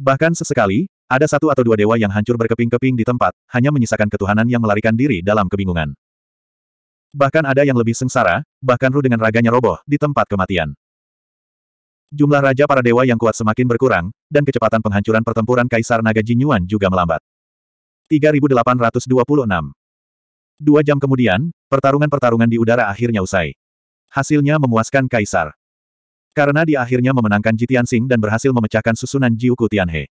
Bahkan sesekali, ada satu atau dua dewa yang hancur berkeping-keping di tempat, hanya menyisakan ketuhanan yang melarikan diri dalam kebingungan. Bahkan ada yang lebih sengsara, bahkan Ru dengan raganya roboh di tempat kematian. Jumlah Raja Para Dewa yang kuat semakin berkurang, dan kecepatan penghancuran pertempuran Kaisar Naga Jinyuan juga melambat. 3826 Dua jam kemudian, pertarungan-pertarungan di udara akhirnya usai. Hasilnya memuaskan Kaisar. Karena dia akhirnya memenangkan Jitian Sing dan berhasil memecahkan susunan Jiuku Tianhe.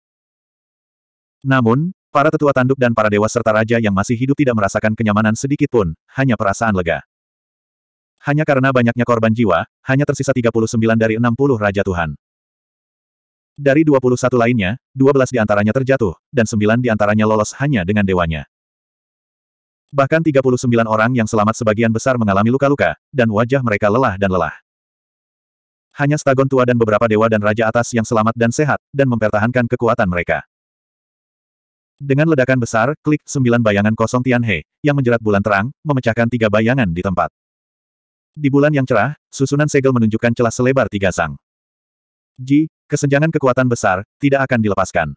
Namun, Para tetua tanduk dan para dewa serta raja yang masih hidup tidak merasakan kenyamanan sedikit pun, hanya perasaan lega. Hanya karena banyaknya korban jiwa, hanya tersisa 39 dari 60 Raja Tuhan. Dari 21 lainnya, 12 antaranya terjatuh, dan 9 antaranya lolos hanya dengan dewanya. Bahkan 39 orang yang selamat sebagian besar mengalami luka-luka, dan wajah mereka lelah dan lelah. Hanya Stagon tua dan beberapa dewa dan raja atas yang selamat dan sehat, dan mempertahankan kekuatan mereka. Dengan ledakan besar, klik, sembilan bayangan kosong Tianhe, yang menjerat bulan terang, memecahkan tiga bayangan di tempat. Di bulan yang cerah, susunan segel menunjukkan celah selebar tiga sang. Ji, kesenjangan kekuatan besar, tidak akan dilepaskan.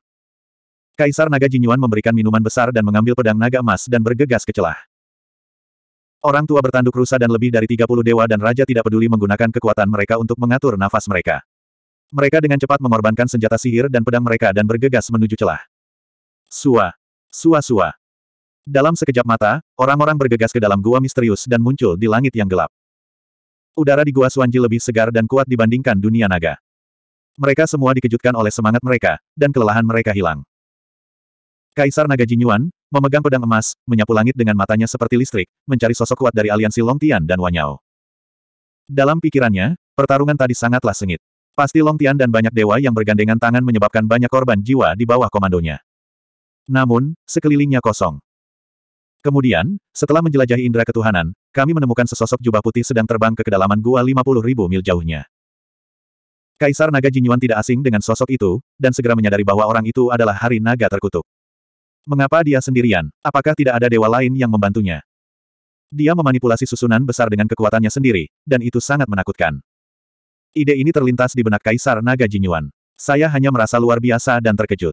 Kaisar Naga Jinyuan memberikan minuman besar dan mengambil pedang naga emas dan bergegas ke celah. Orang tua bertanduk rusa dan lebih dari 30 dewa dan raja tidak peduli menggunakan kekuatan mereka untuk mengatur nafas mereka. Mereka dengan cepat mengorbankan senjata sihir dan pedang mereka dan bergegas menuju celah. Sua. Sua-sua. Dalam sekejap mata, orang-orang bergegas ke dalam gua misterius dan muncul di langit yang gelap. Udara di gua Suanji lebih segar dan kuat dibandingkan dunia naga. Mereka semua dikejutkan oleh semangat mereka, dan kelelahan mereka hilang. Kaisar Naga Jinyuan, memegang pedang emas, menyapu langit dengan matanya seperti listrik, mencari sosok kuat dari aliansi Long Tian dan Wanyao. Dalam pikirannya, pertarungan tadi sangatlah sengit. Pasti Long Tian dan banyak dewa yang bergandengan tangan menyebabkan banyak korban jiwa di bawah komandonya. Namun, sekelilingnya kosong. Kemudian, setelah menjelajahi indera ketuhanan, kami menemukan sesosok jubah putih sedang terbang ke kedalaman gua lima puluh ribu mil jauhnya. Kaisar Naga Jinyuan tidak asing dengan sosok itu, dan segera menyadari bahwa orang itu adalah Hari Naga terkutuk. Mengapa dia sendirian? Apakah tidak ada dewa lain yang membantunya? Dia memanipulasi susunan besar dengan kekuatannya sendiri, dan itu sangat menakutkan. Ide ini terlintas di benak Kaisar Naga Jinyuan. Saya hanya merasa luar biasa dan terkejut.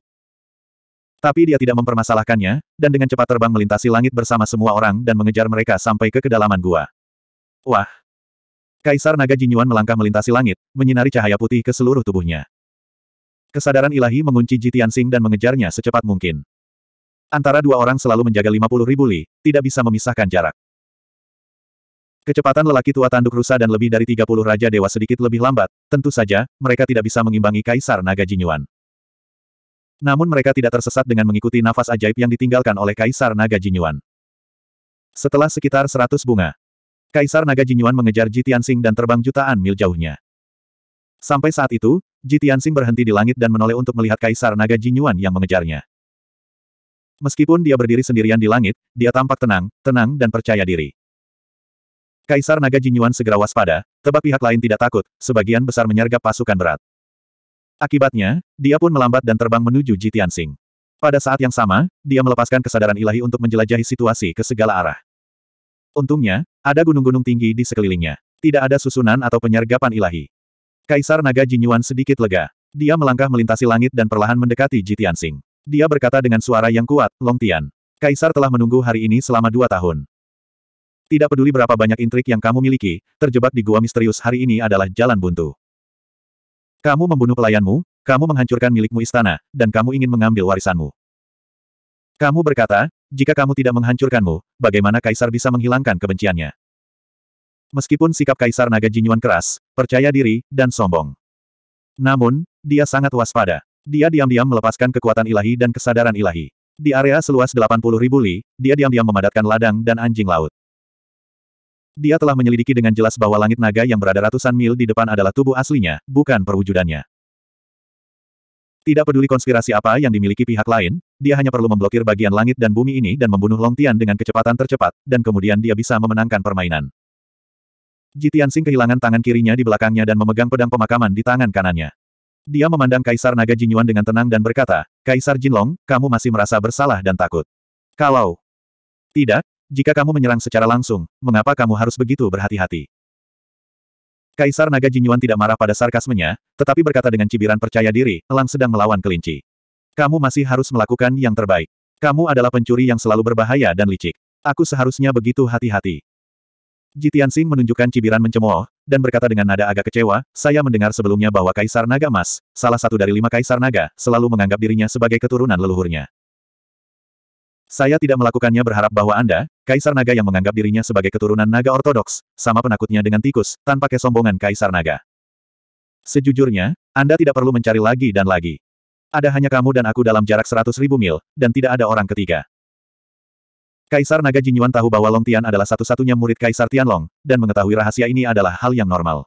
Tapi dia tidak mempermasalahkannya, dan dengan cepat terbang melintasi langit bersama semua orang dan mengejar mereka sampai ke kedalaman gua. Wah! Kaisar Naga Jinyuan melangkah melintasi langit, menyinari cahaya putih ke seluruh tubuhnya. Kesadaran ilahi mengunci Jitian Sing dan mengejarnya secepat mungkin. Antara dua orang selalu menjaga 50 ribu li, tidak bisa memisahkan jarak. Kecepatan lelaki tua tanduk rusa dan lebih dari 30 raja dewa sedikit lebih lambat, tentu saja, mereka tidak bisa mengimbangi Kaisar Naga Jinyuan. Namun mereka tidak tersesat dengan mengikuti nafas ajaib yang ditinggalkan oleh Kaisar Naga Jinyuan. Setelah sekitar seratus bunga, Kaisar Naga Jinyuan mengejar Ji Tianxing dan terbang jutaan mil jauhnya. Sampai saat itu, Ji Tianxing berhenti di langit dan menoleh untuk melihat Kaisar Naga Jinyuan yang mengejarnya. Meskipun dia berdiri sendirian di langit, dia tampak tenang, tenang dan percaya diri. Kaisar Naga Jinyuan segera waspada, tebak pihak lain tidak takut, sebagian besar menyergap pasukan berat. Akibatnya, dia pun melambat dan terbang menuju Jitiansing. Pada saat yang sama, dia melepaskan kesadaran ilahi untuk menjelajahi situasi ke segala arah. Untungnya, ada gunung-gunung tinggi di sekelilingnya. Tidak ada susunan atau penyergapan ilahi. Kaisar Naga Jinyuan sedikit lega. Dia melangkah melintasi langit dan perlahan mendekati Jitiansing. Dia berkata dengan suara yang kuat, Long Tian. Kaisar telah menunggu hari ini selama dua tahun. Tidak peduli berapa banyak intrik yang kamu miliki, terjebak di gua misterius hari ini adalah jalan buntu. Kamu membunuh pelayanmu, kamu menghancurkan milikmu istana, dan kamu ingin mengambil warisanmu. Kamu berkata, jika kamu tidak menghancurkanmu, bagaimana kaisar bisa menghilangkan kebenciannya? Meskipun sikap kaisar naga Jinyuan keras, percaya diri, dan sombong. Namun, dia sangat waspada. Dia diam-diam melepaskan kekuatan ilahi dan kesadaran ilahi. Di area seluas ribu li, dia diam-diam memadatkan ladang dan anjing laut. Dia telah menyelidiki dengan jelas bahwa langit naga yang berada ratusan mil di depan adalah tubuh aslinya, bukan perwujudannya. Tidak peduli konspirasi apa yang dimiliki pihak lain, dia hanya perlu memblokir bagian langit dan bumi ini dan membunuh Long Tian dengan kecepatan tercepat, dan kemudian dia bisa memenangkan permainan. Jitian Sing kehilangan tangan kirinya di belakangnya dan memegang pedang pemakaman di tangan kanannya. Dia memandang Kaisar Naga Jinyuan dengan tenang dan berkata, Kaisar Jinlong, kamu masih merasa bersalah dan takut. Kalau tidak, jika kamu menyerang secara langsung, mengapa kamu harus begitu berhati-hati? Kaisar Naga Jinyuan tidak marah pada sarkasmenya, tetapi berkata dengan cibiran percaya diri, Elang sedang melawan kelinci. Kamu masih harus melakukan yang terbaik. Kamu adalah pencuri yang selalu berbahaya dan licik. Aku seharusnya begitu hati-hati. Jitian Sing menunjukkan cibiran mencemooh, dan berkata dengan nada agak kecewa, saya mendengar sebelumnya bahwa Kaisar Naga Mas, salah satu dari lima Kaisar Naga, selalu menganggap dirinya sebagai keturunan leluhurnya. Saya tidak melakukannya berharap bahwa Anda, Kaisar Naga yang menganggap dirinya sebagai keturunan Naga Ortodoks, sama penakutnya dengan tikus, tanpa kesombongan Kaisar Naga. Sejujurnya, Anda tidak perlu mencari lagi dan lagi. Ada hanya kamu dan aku dalam jarak seratus ribu mil, dan tidak ada orang ketiga. Kaisar Naga Jinyuan tahu bahwa Long Tian adalah satu-satunya murid Kaisar Tianlong, dan mengetahui rahasia ini adalah hal yang normal.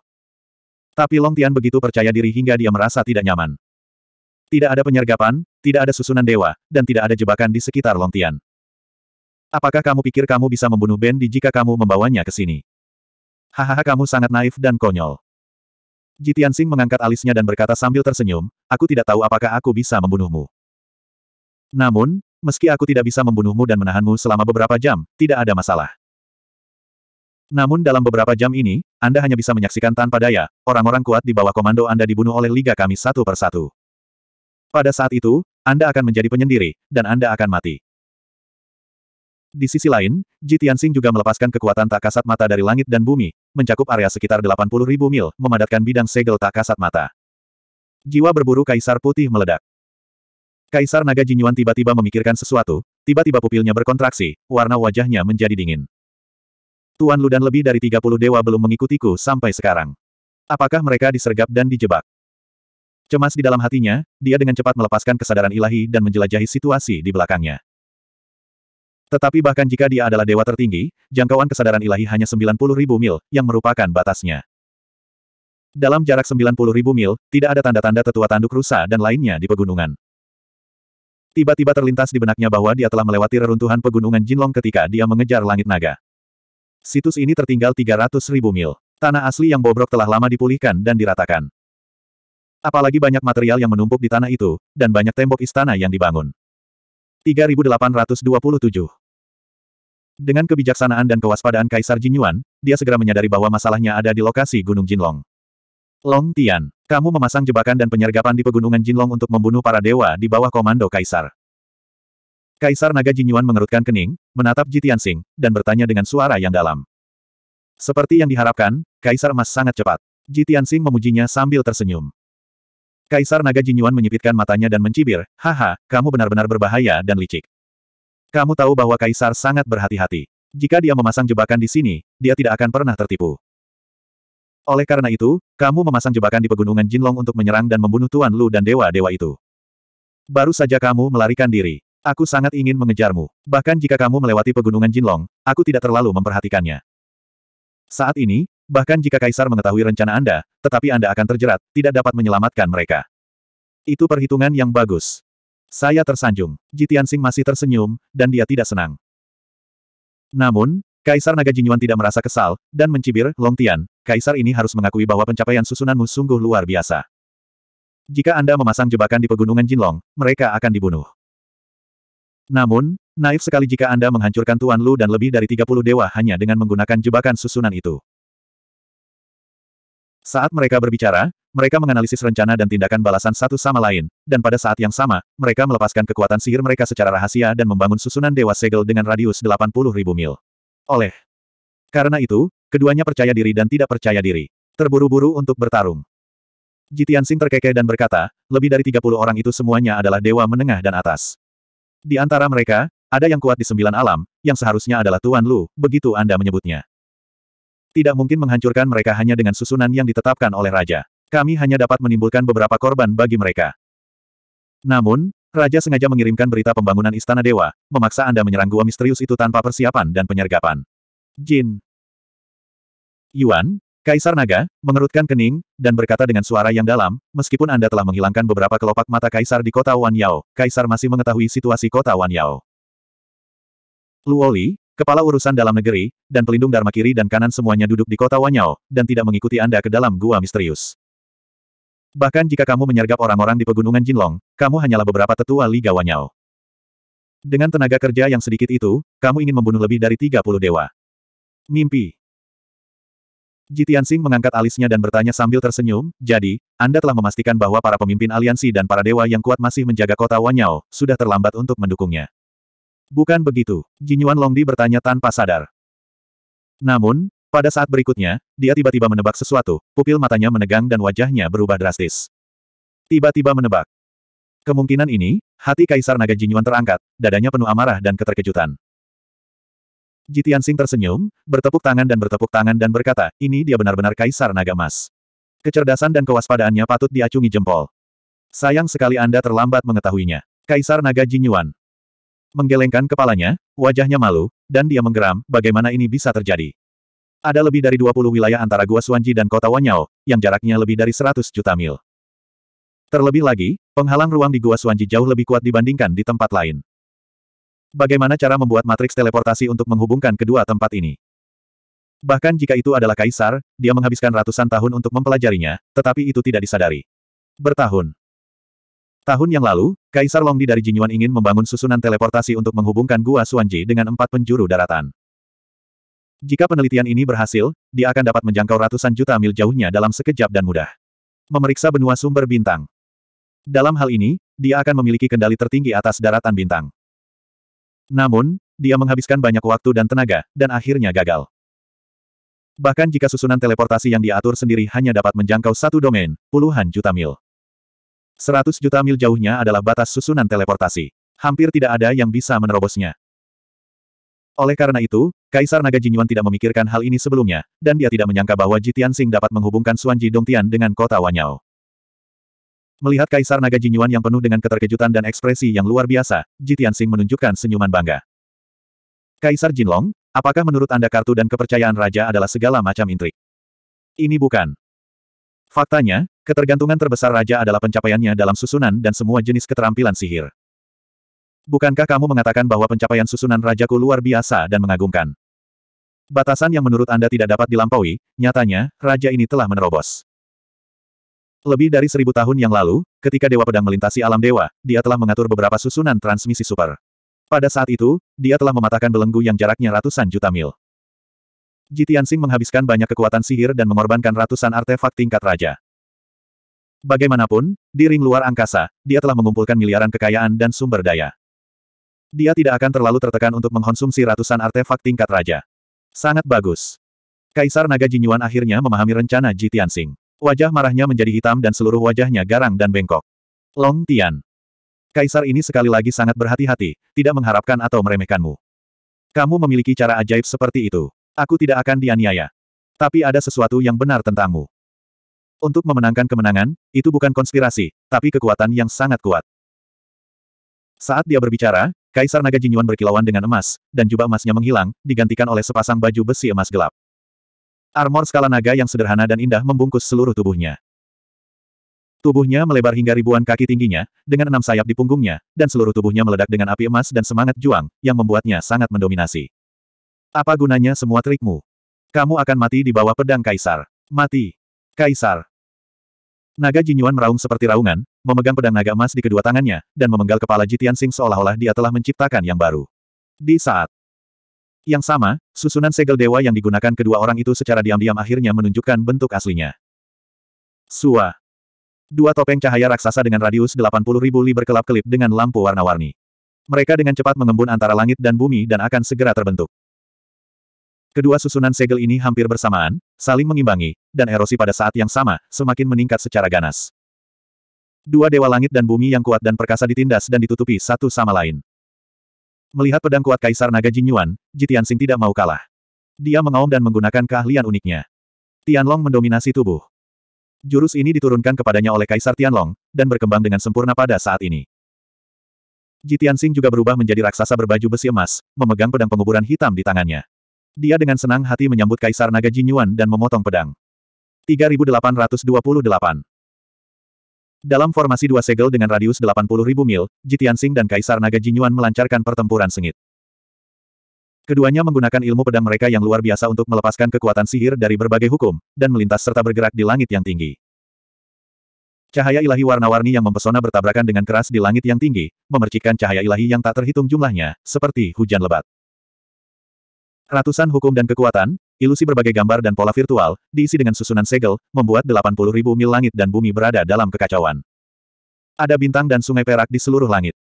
Tapi Long Tian begitu percaya diri hingga dia merasa tidak nyaman. Tidak ada penyergapan, tidak ada susunan dewa, dan tidak ada jebakan di sekitar Longtian. Apakah kamu pikir kamu bisa membunuh Ben di jika kamu membawanya ke sini? Hahaha kamu sangat naif dan konyol. Jitian Sing mengangkat alisnya dan berkata sambil tersenyum, aku tidak tahu apakah aku bisa membunuhmu. Namun, meski aku tidak bisa membunuhmu dan menahanmu selama beberapa jam, tidak ada masalah. Namun dalam beberapa jam ini, Anda hanya bisa menyaksikan tanpa daya, orang-orang kuat di bawah komando Anda dibunuh oleh Liga kami satu persatu. Pada saat itu, Anda akan menjadi penyendiri, dan Anda akan mati. Di sisi lain, Ji Tianxing juga melepaskan kekuatan tak kasat mata dari langit dan bumi, mencakup area sekitar ribu mil, memadatkan bidang segel tak kasat mata. Jiwa berburu Kaisar Putih meledak. Kaisar Naga Jinyuan tiba-tiba memikirkan sesuatu, tiba-tiba pupilnya berkontraksi, warna wajahnya menjadi dingin. Tuan Lu dan lebih dari 30 dewa belum mengikutiku sampai sekarang. Apakah mereka disergap dan dijebak? Cemas di dalam hatinya, dia dengan cepat melepaskan kesadaran ilahi dan menjelajahi situasi di belakangnya. Tetapi bahkan jika dia adalah dewa tertinggi, jangkauan kesadaran ilahi hanya 90.000 mil, yang merupakan batasnya. Dalam jarak 90.000 mil, tidak ada tanda-tanda tetua tanduk rusa dan lainnya di pegunungan. Tiba-tiba terlintas di benaknya bahwa dia telah melewati reruntuhan pegunungan Jinlong ketika dia mengejar langit naga. Situs ini tertinggal 300.000 mil. Tanah asli yang bobrok telah lama dipulihkan dan diratakan. Apalagi banyak material yang menumpuk di tanah itu, dan banyak tembok istana yang dibangun. 3827 Dengan kebijaksanaan dan kewaspadaan Kaisar Jin Yuan, dia segera menyadari bahwa masalahnya ada di lokasi Gunung Jinlong. Long Tian, kamu memasang jebakan dan penyergapan di pegunungan Jinlong untuk membunuh para dewa di bawah komando Kaisar. Kaisar Naga Jin Yuan mengerutkan kening, menatap Jitian Sing, dan bertanya dengan suara yang dalam. Seperti yang diharapkan, Kaisar Mas sangat cepat. Jitian Sing memujinya sambil tersenyum. Kaisar Naga Jinyuan menyipitkan matanya dan mencibir, haha, kamu benar-benar berbahaya dan licik. Kamu tahu bahwa Kaisar sangat berhati-hati. Jika dia memasang jebakan di sini, dia tidak akan pernah tertipu. Oleh karena itu, kamu memasang jebakan di pegunungan Jinlong untuk menyerang dan membunuh Tuan Lu dan dewa-dewa itu. Baru saja kamu melarikan diri. Aku sangat ingin mengejarmu. Bahkan jika kamu melewati pegunungan Jinlong, aku tidak terlalu memperhatikannya. Saat ini, bahkan jika Kaisar mengetahui rencana Anda, tetapi Anda akan terjerat, tidak dapat menyelamatkan mereka. Itu perhitungan yang bagus. Saya tersanjung. Jitian Sing masih tersenyum, dan dia tidak senang. Namun, Kaisar Naga Jinyuan tidak merasa kesal, dan mencibir, Long Tian, Kaisar ini harus mengakui bahwa pencapaian susunanmu sungguh luar biasa. Jika Anda memasang jebakan di pegunungan Jinlong, mereka akan dibunuh. Namun, Naif sekali jika Anda menghancurkan Tuan Lu dan lebih dari 30 dewa hanya dengan menggunakan jebakan susunan itu. Saat mereka berbicara, mereka menganalisis rencana dan tindakan balasan satu sama lain, dan pada saat yang sama, mereka melepaskan kekuatan sihir mereka secara rahasia dan membangun susunan dewa segel dengan radius 80 ribu mil. Oleh karena itu, keduanya percaya diri dan tidak percaya diri. Terburu-buru untuk bertarung. Jitian Sing terkekeh dan berkata, lebih dari 30 orang itu semuanya adalah dewa menengah dan atas. Di antara mereka, ada yang kuat di sembilan alam, yang seharusnya adalah Tuan Lu, begitu Anda menyebutnya. Tidak mungkin menghancurkan mereka hanya dengan susunan yang ditetapkan oleh Raja. Kami hanya dapat menimbulkan beberapa korban bagi mereka. Namun, Raja sengaja mengirimkan berita pembangunan Istana Dewa, memaksa Anda menyerang gua misterius itu tanpa persiapan dan penyergapan. Jin. Yuan, Kaisar Naga, mengerutkan kening, dan berkata dengan suara yang dalam, meskipun Anda telah menghilangkan beberapa kelopak mata Kaisar di kota Wan Yao, Kaisar masih mengetahui situasi kota Wan Yao. Luoli, kepala urusan dalam negeri, dan pelindung Dharma kiri dan kanan semuanya duduk di kota Wanyao, dan tidak mengikuti Anda ke dalam gua misterius. Bahkan jika kamu menyergap orang-orang di pegunungan Jinlong, kamu hanyalah beberapa tetua Liga Wanyao. Dengan tenaga kerja yang sedikit itu, kamu ingin membunuh lebih dari 30 dewa. Mimpi. Jitian Singh mengangkat alisnya dan bertanya sambil tersenyum, jadi, Anda telah memastikan bahwa para pemimpin aliansi dan para dewa yang kuat masih menjaga kota Wanyao, sudah terlambat untuk mendukungnya. Bukan begitu, Jin Yuan Longdi bertanya tanpa sadar. Namun, pada saat berikutnya, dia tiba-tiba menebak sesuatu, pupil matanya menegang dan wajahnya berubah drastis. Tiba-tiba menebak. Kemungkinan ini, hati Kaisar Naga Jin Yuan terangkat, dadanya penuh amarah dan keterkejutan. Jitian Sing tersenyum, bertepuk tangan dan bertepuk tangan dan berkata, ini dia benar-benar Kaisar Naga Mas. Kecerdasan dan kewaspadaannya patut diacungi jempol. Sayang sekali Anda terlambat mengetahuinya. Kaisar Naga Jinyuan menggelengkan kepalanya, wajahnya malu, dan dia menggeram, bagaimana ini bisa terjadi. Ada lebih dari 20 wilayah antara Gua Suanji dan kota Wanyao, yang jaraknya lebih dari 100 juta mil. Terlebih lagi, penghalang ruang di Gua Suanji jauh lebih kuat dibandingkan di tempat lain. Bagaimana cara membuat matriks teleportasi untuk menghubungkan kedua tempat ini? Bahkan jika itu adalah kaisar, dia menghabiskan ratusan tahun untuk mempelajarinya, tetapi itu tidak disadari. Bertahun. Tahun yang lalu, Kaisar Longdi dari Jinyuan ingin membangun susunan teleportasi untuk menghubungkan Gua Suanji dengan empat penjuru daratan. Jika penelitian ini berhasil, dia akan dapat menjangkau ratusan juta mil jauhnya dalam sekejap dan mudah. Memeriksa benua sumber bintang. Dalam hal ini, dia akan memiliki kendali tertinggi atas daratan bintang. Namun, dia menghabiskan banyak waktu dan tenaga, dan akhirnya gagal. Bahkan jika susunan teleportasi yang diatur sendiri hanya dapat menjangkau satu domain, puluhan juta mil. 100 juta mil jauhnya adalah batas susunan teleportasi. Hampir tidak ada yang bisa menerobosnya. Oleh karena itu, Kaisar Naga Jinyuan tidak memikirkan hal ini sebelumnya, dan dia tidak menyangka bahwa Jitian Sing dapat menghubungkan Suanji Dongtian dengan kota Wanyao. Melihat Kaisar Naga Jinyuan yang penuh dengan keterkejutan dan ekspresi yang luar biasa, Jitian Sing menunjukkan senyuman bangga. Kaisar Jinlong, apakah menurut Anda kartu dan kepercayaan raja adalah segala macam intrik? Ini bukan. Faktanya, Ketergantungan terbesar raja adalah pencapaiannya dalam susunan dan semua jenis keterampilan sihir. Bukankah kamu mengatakan bahwa pencapaian susunan rajaku luar biasa dan mengagumkan? Batasan yang menurut Anda tidak dapat dilampaui, nyatanya, raja ini telah menerobos. Lebih dari seribu tahun yang lalu, ketika Dewa Pedang melintasi alam dewa, dia telah mengatur beberapa susunan transmisi super. Pada saat itu, dia telah mematahkan belenggu yang jaraknya ratusan juta mil. Jitiansing menghabiskan banyak kekuatan sihir dan mengorbankan ratusan artefak tingkat raja. Bagaimanapun, di ring luar angkasa, dia telah mengumpulkan miliaran kekayaan dan sumber daya. Dia tidak akan terlalu tertekan untuk mengkonsumsi ratusan artefak tingkat raja. Sangat bagus. Kaisar Naga Jinyuan akhirnya memahami rencana Ji Tianxing. Wajah marahnya menjadi hitam dan seluruh wajahnya garang dan bengkok. Long Tian. Kaisar ini sekali lagi sangat berhati-hati, tidak mengharapkan atau meremehkanmu. Kamu memiliki cara ajaib seperti itu. Aku tidak akan dianiaya. Tapi ada sesuatu yang benar tentangmu. Untuk memenangkan kemenangan, itu bukan konspirasi, tapi kekuatan yang sangat kuat. Saat dia berbicara, Kaisar Naga Jinyuan berkilauan dengan emas, dan jubah emasnya menghilang, digantikan oleh sepasang baju besi emas gelap. Armor skala naga yang sederhana dan indah membungkus seluruh tubuhnya. Tubuhnya melebar hingga ribuan kaki tingginya, dengan enam sayap di punggungnya, dan seluruh tubuhnya meledak dengan api emas dan semangat juang, yang membuatnya sangat mendominasi. Apa gunanya semua trikmu? Kamu akan mati di bawah pedang kaisar. Mati. Kaisar. Naga Jinyuan meraung seperti raungan, memegang pedang naga emas di kedua tangannya, dan memenggal kepala Jitian Sing seolah-olah dia telah menciptakan yang baru. Di saat yang sama, susunan segel dewa yang digunakan kedua orang itu secara diam-diam akhirnya menunjukkan bentuk aslinya. Sua. Dua topeng cahaya raksasa dengan radius 80 ribu li berkelap-kelip dengan lampu warna-warni. Mereka dengan cepat mengembun antara langit dan bumi dan akan segera terbentuk. Kedua susunan segel ini hampir bersamaan, saling mengimbangi, dan erosi pada saat yang sama, semakin meningkat secara ganas. Dua dewa langit dan bumi yang kuat dan perkasa ditindas dan ditutupi satu sama lain. Melihat pedang kuat Kaisar Naga Jinyuan, Jitian Sing tidak mau kalah. Dia mengaum dan menggunakan keahlian uniknya. Tianlong mendominasi tubuh. Jurus ini diturunkan kepadanya oleh Kaisar Tianlong, dan berkembang dengan sempurna pada saat ini. Jitian Sing juga berubah menjadi raksasa berbaju besi emas, memegang pedang penguburan hitam di tangannya. Dia dengan senang hati menyambut Kaisar Naga Jinyuan dan memotong pedang. 3828 Dalam formasi dua segel dengan radius 80.000 mil, Jitiansing dan Kaisar Naga Jinyuan melancarkan pertempuran sengit. Keduanya menggunakan ilmu pedang mereka yang luar biasa untuk melepaskan kekuatan sihir dari berbagai hukum, dan melintas serta bergerak di langit yang tinggi. Cahaya ilahi warna-warni yang mempesona bertabrakan dengan keras di langit yang tinggi, memercikkan cahaya ilahi yang tak terhitung jumlahnya, seperti hujan lebat. Ratusan hukum dan kekuatan, ilusi berbagai gambar dan pola virtual, diisi dengan susunan segel, membuat 80 ribu mil langit dan bumi berada dalam kekacauan. Ada bintang dan sungai perak di seluruh langit.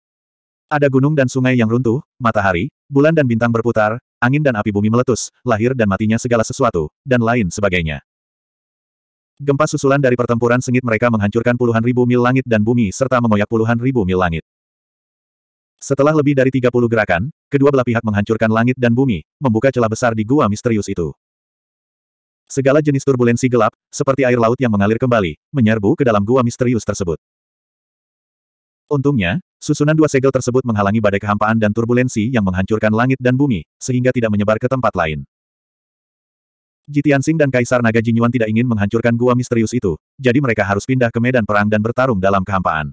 Ada gunung dan sungai yang runtuh, matahari, bulan dan bintang berputar, angin dan api bumi meletus, lahir dan matinya segala sesuatu, dan lain sebagainya. Gempa susulan dari pertempuran sengit mereka menghancurkan puluhan ribu mil langit dan bumi serta mengoyak puluhan ribu mil langit. Setelah lebih dari 30 gerakan, kedua belah pihak menghancurkan langit dan bumi, membuka celah besar di gua misterius itu. Segala jenis turbulensi gelap, seperti air laut yang mengalir kembali, menyerbu ke dalam gua misterius tersebut. Untungnya, susunan dua segel tersebut menghalangi badai kehampaan dan turbulensi yang menghancurkan langit dan bumi, sehingga tidak menyebar ke tempat lain. Jitian Sing dan Kaisar Naga Jinyuan tidak ingin menghancurkan gua misterius itu, jadi mereka harus pindah ke medan perang dan bertarung dalam kehampaan.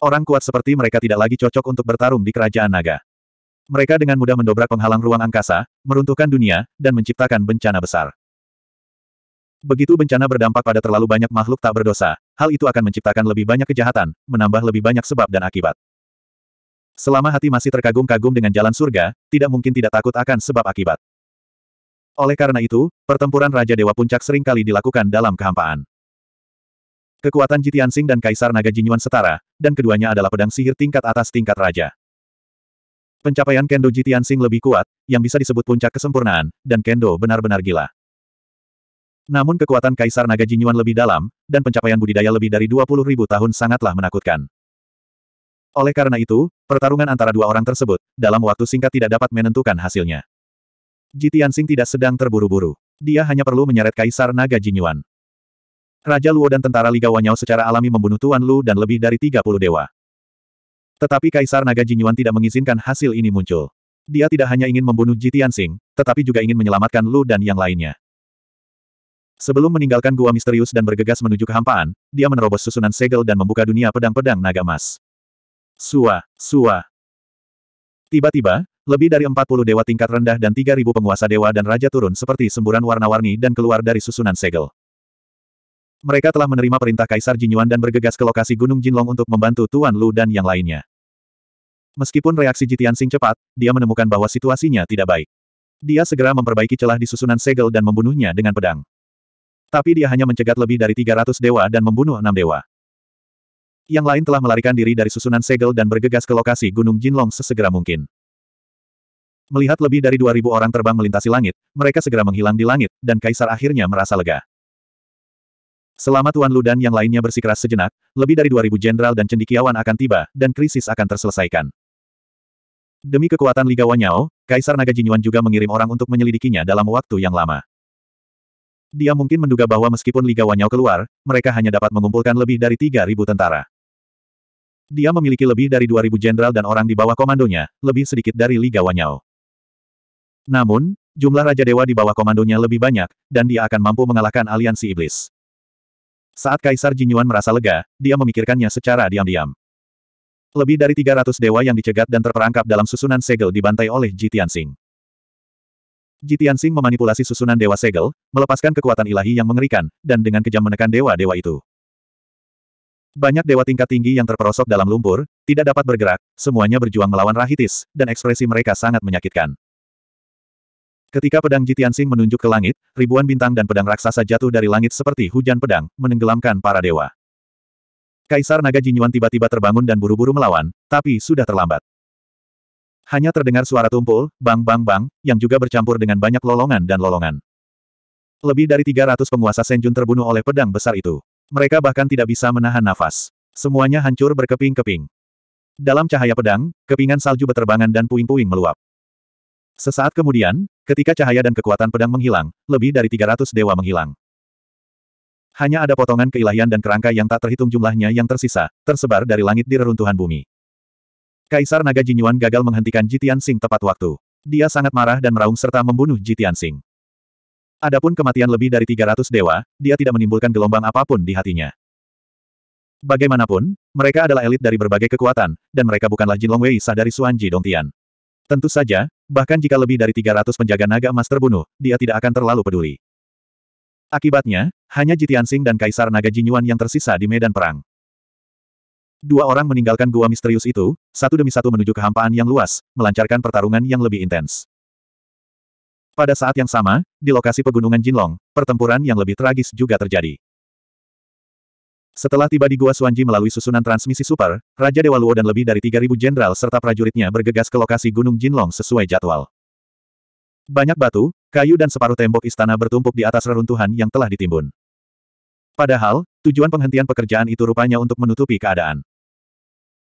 Orang kuat seperti mereka tidak lagi cocok untuk bertarung di kerajaan naga. Mereka dengan mudah mendobrak penghalang ruang angkasa, meruntuhkan dunia, dan menciptakan bencana besar. Begitu bencana berdampak pada terlalu banyak makhluk tak berdosa, hal itu akan menciptakan lebih banyak kejahatan, menambah lebih banyak sebab dan akibat. Selama hati masih terkagum-kagum dengan jalan surga, tidak mungkin tidak takut akan sebab akibat. Oleh karena itu, pertempuran Raja Dewa Puncak seringkali dilakukan dalam kehampaan. Kekuatan Jitiansing dan Kaisar Naga Jinyuan setara, dan keduanya adalah pedang sihir tingkat atas tingkat raja. Pencapaian Kendo Sing lebih kuat, yang bisa disebut puncak kesempurnaan, dan Kendo benar-benar gila. Namun kekuatan Kaisar Naga Jinyuan lebih dalam, dan pencapaian budidaya lebih dari 20 ribu tahun sangatlah menakutkan. Oleh karena itu, pertarungan antara dua orang tersebut, dalam waktu singkat tidak dapat menentukan hasilnya. Sing tidak sedang terburu-buru. Dia hanya perlu menyeret Kaisar Naga Jinyuan. Raja Luo dan tentara Liga Wanyao secara alami membunuh Tuan Lu dan lebih dari 30 dewa. Tetapi Kaisar Naga Jinyuan tidak mengizinkan hasil ini muncul. Dia tidak hanya ingin membunuh Ji Tianxing, tetapi juga ingin menyelamatkan Lu dan yang lainnya. Sebelum meninggalkan gua misterius dan bergegas menuju kehampaan, dia menerobos susunan segel dan membuka dunia pedang-pedang naga emas. Sua, sua. Tiba-tiba, lebih dari 40 dewa tingkat rendah dan 3.000 penguasa dewa dan raja turun seperti semburan warna-warni dan keluar dari susunan segel. Mereka telah menerima perintah Kaisar Jinyuan dan bergegas ke lokasi Gunung Jinlong untuk membantu Tuan Lu dan yang lainnya. Meskipun reaksi Jitian Sing cepat, dia menemukan bahwa situasinya tidak baik. Dia segera memperbaiki celah di susunan segel dan membunuhnya dengan pedang. Tapi dia hanya mencegat lebih dari 300 dewa dan membunuh enam dewa. Yang lain telah melarikan diri dari susunan segel dan bergegas ke lokasi Gunung Jinlong sesegera mungkin. Melihat lebih dari 2.000 orang terbang melintasi langit, mereka segera menghilang di langit, dan Kaisar akhirnya merasa lega. Selama Tuan Lu dan yang lainnya bersikeras sejenak, lebih dari 2.000 jenderal dan cendikiawan akan tiba, dan krisis akan terselesaikan. Demi kekuatan Liga Wanyao, Kaisar Naga Jinyuan juga mengirim orang untuk menyelidikinya dalam waktu yang lama. Dia mungkin menduga bahwa meskipun Liga Wanyao keluar, mereka hanya dapat mengumpulkan lebih dari 3.000 tentara. Dia memiliki lebih dari 2.000 jenderal dan orang di bawah komandonya, lebih sedikit dari Liga Wanyao. Namun, jumlah Raja Dewa di bawah komandonya lebih banyak, dan dia akan mampu mengalahkan aliansi iblis. Saat Kaisar Jinyuan merasa lega, dia memikirkannya secara diam-diam. Lebih dari 300 dewa yang dicegat dan terperangkap dalam susunan segel dibantai oleh Ji Tianxing. Ji Tianxing memanipulasi susunan dewa segel, melepaskan kekuatan ilahi yang mengerikan, dan dengan kejam menekan dewa-dewa itu. Banyak dewa tingkat tinggi yang terperosok dalam lumpur, tidak dapat bergerak, semuanya berjuang melawan Rahitis, dan ekspresi mereka sangat menyakitkan. Ketika pedang Ji Tianxing menunjuk ke langit, ribuan bintang dan pedang raksasa jatuh dari langit seperti hujan pedang, menenggelamkan para dewa. Kaisar Naga Jinyuan tiba-tiba terbangun dan buru-buru melawan, tapi sudah terlambat. Hanya terdengar suara tumpul, bang-bang-bang, yang juga bercampur dengan banyak lolongan dan lolongan. Lebih dari 300 penguasa Senjun terbunuh oleh pedang besar itu. Mereka bahkan tidak bisa menahan nafas. Semuanya hancur berkeping-keping. Dalam cahaya pedang, kepingan salju berterbangan dan puing-puing meluap. Sesaat kemudian, ketika cahaya dan kekuatan pedang menghilang, lebih dari 300 dewa menghilang. Hanya ada potongan keilahian dan kerangka yang tak terhitung jumlahnya yang tersisa, tersebar dari langit di reruntuhan bumi. Kaisar Naga Jinyuan gagal menghentikan Jitian Sing tepat waktu. Dia sangat marah dan meraung serta membunuh Jitian Sing. Adapun kematian lebih dari 300 dewa, dia tidak menimbulkan gelombang apapun di hatinya. Bagaimanapun, mereka adalah elit dari berbagai kekuatan, dan mereka bukanlah Jin Long Wei sah dari Suan Dong Tian. Tentu saja, bahkan jika lebih dari 300 penjaga naga emas terbunuh, dia tidak akan terlalu peduli. Akibatnya, hanya Jitiansing dan Kaisar Naga Jinyuan yang tersisa di medan perang. Dua orang meninggalkan gua misterius itu, satu demi satu menuju kehampaan yang luas, melancarkan pertarungan yang lebih intens. Pada saat yang sama, di lokasi pegunungan Jinlong, pertempuran yang lebih tragis juga terjadi. Setelah tiba di Gua Suanji melalui susunan transmisi super, Raja Dewa Luo dan lebih dari 3.000 jenderal serta prajuritnya bergegas ke lokasi Gunung Jinlong sesuai jadwal. Banyak batu, kayu dan separuh tembok istana bertumpuk di atas reruntuhan yang telah ditimbun. Padahal, tujuan penghentian pekerjaan itu rupanya untuk menutupi keadaan.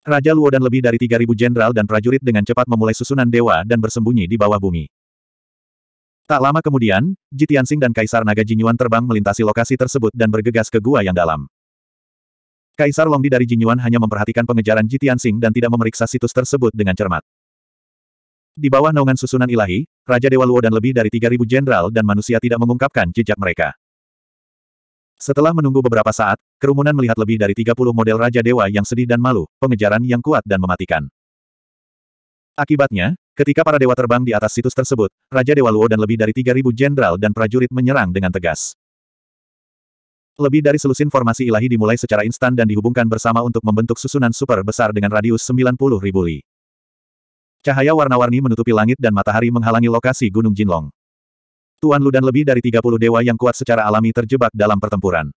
Raja Luo dan lebih dari 3.000 jenderal dan prajurit dengan cepat memulai susunan dewa dan bersembunyi di bawah bumi. Tak lama kemudian, Jitiansing dan Kaisar Naga Jinyuan terbang melintasi lokasi tersebut dan bergegas ke gua yang dalam. Kaisar Longdi dari Jinyuan hanya memperhatikan pengejaran Jitiansing dan tidak memeriksa situs tersebut dengan cermat. Di bawah naungan susunan ilahi, Raja Dewa Luo dan lebih dari 3.000 jenderal dan manusia tidak mengungkapkan jejak mereka. Setelah menunggu beberapa saat, kerumunan melihat lebih dari 30 model Raja Dewa yang sedih dan malu, pengejaran yang kuat dan mematikan. Akibatnya, ketika para dewa terbang di atas situs tersebut, Raja Dewa Luo dan lebih dari 3.000 jenderal dan prajurit menyerang dengan tegas. Lebih dari selusin formasi ilahi dimulai secara instan dan dihubungkan bersama untuk membentuk susunan super besar dengan radius 90.000 li. Cahaya warna-warni menutupi langit dan matahari menghalangi lokasi Gunung Jinlong. Tuan Lu dan lebih dari 30 dewa yang kuat secara alami terjebak dalam pertempuran.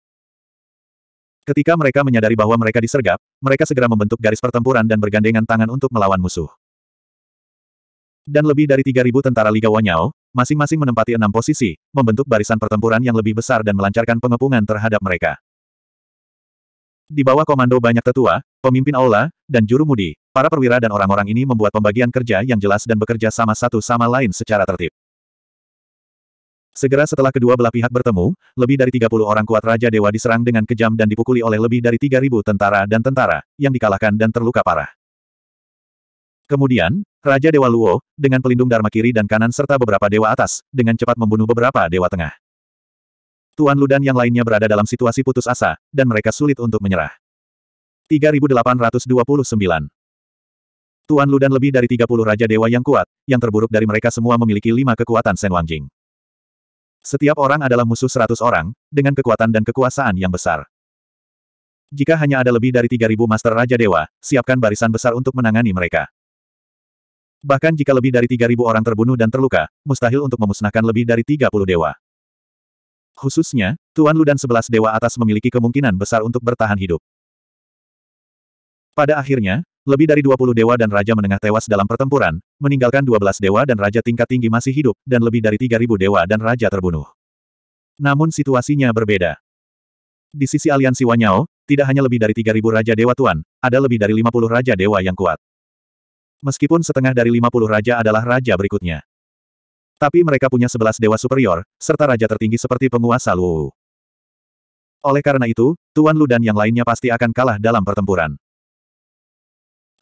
Ketika mereka menyadari bahwa mereka disergap, mereka segera membentuk garis pertempuran dan bergandengan tangan untuk melawan musuh. Dan lebih dari 3.000 tentara Liga Wanyao, masing-masing menempati enam posisi, membentuk barisan pertempuran yang lebih besar dan melancarkan pengepungan terhadap mereka. Di bawah komando banyak tetua, pemimpin aula, dan juru mudi, Para perwira dan orang-orang ini membuat pembagian kerja yang jelas dan bekerja sama satu sama lain secara tertib. Segera setelah kedua belah pihak bertemu, lebih dari 30 orang kuat Raja Dewa diserang dengan kejam dan dipukuli oleh lebih dari 3.000 tentara dan tentara, yang dikalahkan dan terluka parah. Kemudian, Raja Dewa Luo, dengan pelindung Dharma kiri dan kanan serta beberapa dewa atas, dengan cepat membunuh beberapa dewa tengah. Tuan Ludan yang lainnya berada dalam situasi putus asa, dan mereka sulit untuk menyerah. 3829 Tuan Lu dan lebih dari 30 Raja Dewa yang kuat, yang terburuk dari mereka semua memiliki lima kekuatan Sen Wangjing. Setiap orang adalah musuh seratus orang, dengan kekuatan dan kekuasaan yang besar. Jika hanya ada lebih dari 3.000 Master Raja Dewa, siapkan barisan besar untuk menangani mereka. Bahkan jika lebih dari 3.000 orang terbunuh dan terluka, mustahil untuk memusnahkan lebih dari 30 dewa. Khususnya, Tuan Lu dan 11 dewa atas memiliki kemungkinan besar untuk bertahan hidup. Pada akhirnya, lebih dari 20 dewa dan raja menengah tewas dalam pertempuran, meninggalkan 12 dewa dan raja tingkat tinggi masih hidup, dan lebih dari 3.000 dewa dan raja terbunuh. Namun situasinya berbeda. Di sisi aliansi Wanyao, tidak hanya lebih dari 3.000 raja dewa tuan, ada lebih dari 50 raja dewa yang kuat. Meskipun setengah dari 50 raja adalah raja berikutnya. Tapi mereka punya 11 dewa superior, serta raja tertinggi seperti penguasa Luwu. Oleh karena itu, Tuan Lu dan yang lainnya pasti akan kalah dalam pertempuran.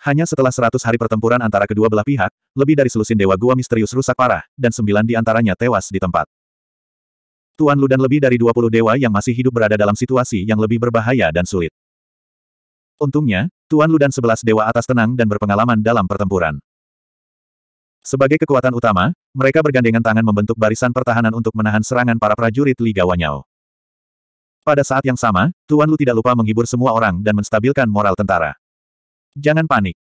Hanya setelah 100 hari pertempuran antara kedua belah pihak, lebih dari selusin dewa gua misterius rusak parah, dan sembilan di antaranya tewas di tempat. Tuan Lu dan lebih dari dua puluh dewa yang masih hidup berada dalam situasi yang lebih berbahaya dan sulit. Untungnya, Tuan Lu dan sebelas dewa atas tenang dan berpengalaman dalam pertempuran. Sebagai kekuatan utama, mereka bergandengan tangan membentuk barisan pertahanan untuk menahan serangan para prajurit Liga Wanyao. Pada saat yang sama, Tuan Lu tidak lupa menghibur semua orang dan menstabilkan moral tentara. Jangan panik.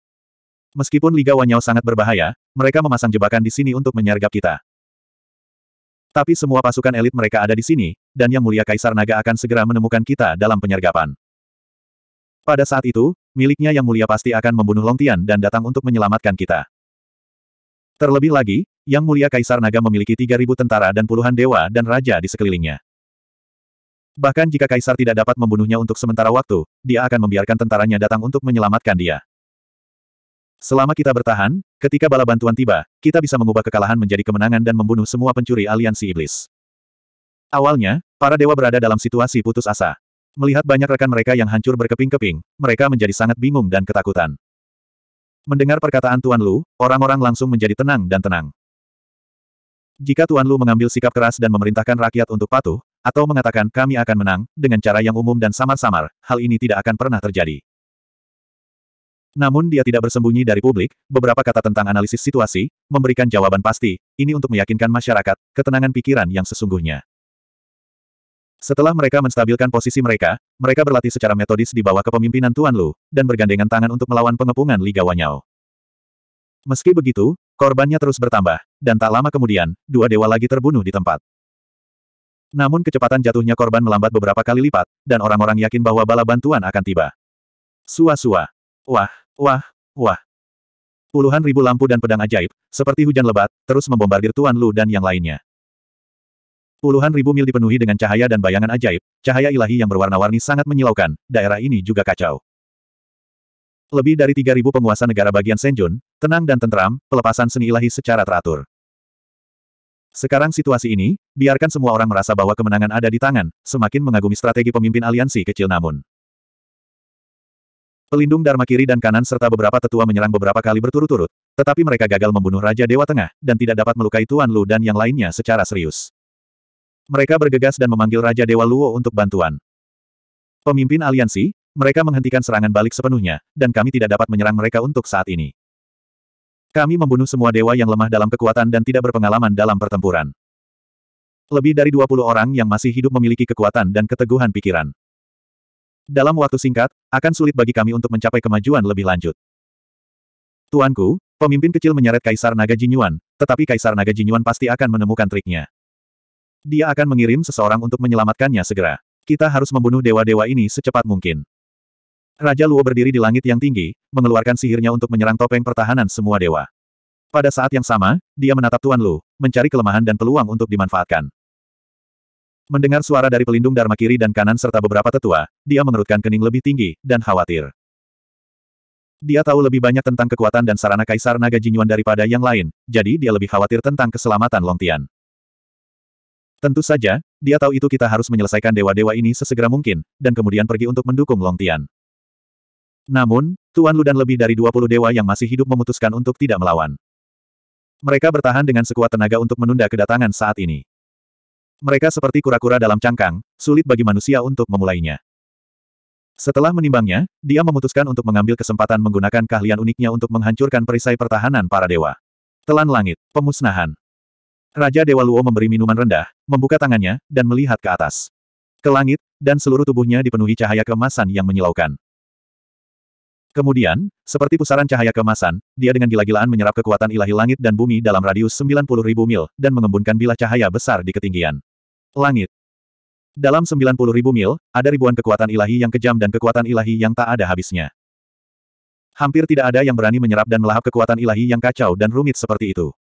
Meskipun Liga Wanyao sangat berbahaya, mereka memasang jebakan di sini untuk menyergap kita. Tapi semua pasukan elit mereka ada di sini, dan Yang Mulia Kaisar Naga akan segera menemukan kita dalam penyergapan. Pada saat itu, miliknya Yang Mulia pasti akan membunuh Longtian dan datang untuk menyelamatkan kita. Terlebih lagi, Yang Mulia Kaisar Naga memiliki 3.000 tentara dan puluhan dewa dan raja di sekelilingnya. Bahkan jika Kaisar tidak dapat membunuhnya untuk sementara waktu, dia akan membiarkan tentaranya datang untuk menyelamatkan dia. Selama kita bertahan, ketika bala bantuan tiba, kita bisa mengubah kekalahan menjadi kemenangan dan membunuh semua pencuri aliansi iblis. Awalnya, para dewa berada dalam situasi putus asa. Melihat banyak rekan mereka yang hancur berkeping-keping, mereka menjadi sangat bingung dan ketakutan. Mendengar perkataan Tuan Lu, orang-orang langsung menjadi tenang dan tenang. Jika Tuan Lu mengambil sikap keras dan memerintahkan rakyat untuk patuh, atau mengatakan kami akan menang, dengan cara yang umum dan samar-samar, hal ini tidak akan pernah terjadi. Namun dia tidak bersembunyi dari publik, beberapa kata tentang analisis situasi, memberikan jawaban pasti, ini untuk meyakinkan masyarakat, ketenangan pikiran yang sesungguhnya. Setelah mereka menstabilkan posisi mereka, mereka berlatih secara metodis di bawah kepemimpinan Tuan Lu, dan bergandengan tangan untuk melawan pengepungan Liga Wanyao. Meski begitu, korbannya terus bertambah, dan tak lama kemudian, dua dewa lagi terbunuh di tempat. Namun kecepatan jatuhnya korban melambat beberapa kali lipat, dan orang-orang yakin bahwa bala bantuan akan tiba. Sua-sua. Wah, wah, wah. Puluhan ribu lampu dan pedang ajaib, seperti hujan lebat, terus membombardir Tuan Lu dan yang lainnya. Puluhan ribu mil dipenuhi dengan cahaya dan bayangan ajaib, cahaya ilahi yang berwarna-warni sangat menyilaukan, daerah ini juga kacau. Lebih dari 3.000 penguasa negara bagian Senjun, tenang dan tentram, pelepasan seni ilahi secara teratur. Sekarang situasi ini, biarkan semua orang merasa bahwa kemenangan ada di tangan, semakin mengagumi strategi pemimpin aliansi kecil namun. Pelindung Dharma kiri dan kanan serta beberapa tetua menyerang beberapa kali berturut-turut, tetapi mereka gagal membunuh Raja Dewa Tengah, dan tidak dapat melukai Tuan Lu dan yang lainnya secara serius. Mereka bergegas dan memanggil Raja Dewa Luo untuk bantuan. Pemimpin aliansi, mereka menghentikan serangan balik sepenuhnya, dan kami tidak dapat menyerang mereka untuk saat ini. Kami membunuh semua dewa yang lemah dalam kekuatan dan tidak berpengalaman dalam pertempuran. Lebih dari 20 orang yang masih hidup memiliki kekuatan dan keteguhan pikiran. Dalam waktu singkat, akan sulit bagi kami untuk mencapai kemajuan lebih lanjut. Tuanku, pemimpin kecil menyeret Kaisar Naga Jinyuan, tetapi Kaisar Naga Jinyuan pasti akan menemukan triknya. Dia akan mengirim seseorang untuk menyelamatkannya segera. Kita harus membunuh dewa-dewa ini secepat mungkin. Raja Luo berdiri di langit yang tinggi, mengeluarkan sihirnya untuk menyerang topeng pertahanan semua dewa. Pada saat yang sama, dia menatap Tuan Lu, mencari kelemahan dan peluang untuk dimanfaatkan. Mendengar suara dari pelindung Dharma kiri dan kanan serta beberapa tetua, dia mengerutkan kening lebih tinggi, dan khawatir. Dia tahu lebih banyak tentang kekuatan dan sarana Kaisar Naga Jinyuan daripada yang lain, jadi dia lebih khawatir tentang keselamatan Long Tian. Tentu saja, dia tahu itu kita harus menyelesaikan dewa-dewa ini sesegera mungkin, dan kemudian pergi untuk mendukung Long Tian. Namun, Tuan Lu dan lebih dari 20 dewa yang masih hidup memutuskan untuk tidak melawan. Mereka bertahan dengan sekuat tenaga untuk menunda kedatangan saat ini. Mereka seperti kura-kura dalam cangkang, sulit bagi manusia untuk memulainya. Setelah menimbangnya, dia memutuskan untuk mengambil kesempatan menggunakan keahlian uniknya untuk menghancurkan perisai pertahanan para dewa. Telan langit, pemusnahan. Raja Dewa Luo memberi minuman rendah, membuka tangannya, dan melihat ke atas. Ke langit, dan seluruh tubuhnya dipenuhi cahaya kemasan yang menyilaukan. Kemudian, seperti pusaran cahaya kemasan, dia dengan gila-gilaan menyerap kekuatan ilahi langit dan bumi dalam radius ribu mil, dan mengembunkan bilah cahaya besar di ketinggian. Langit. Dalam ribu mil, ada ribuan kekuatan ilahi yang kejam dan kekuatan ilahi yang tak ada habisnya. Hampir tidak ada yang berani menyerap dan melahap kekuatan ilahi yang kacau dan rumit seperti itu.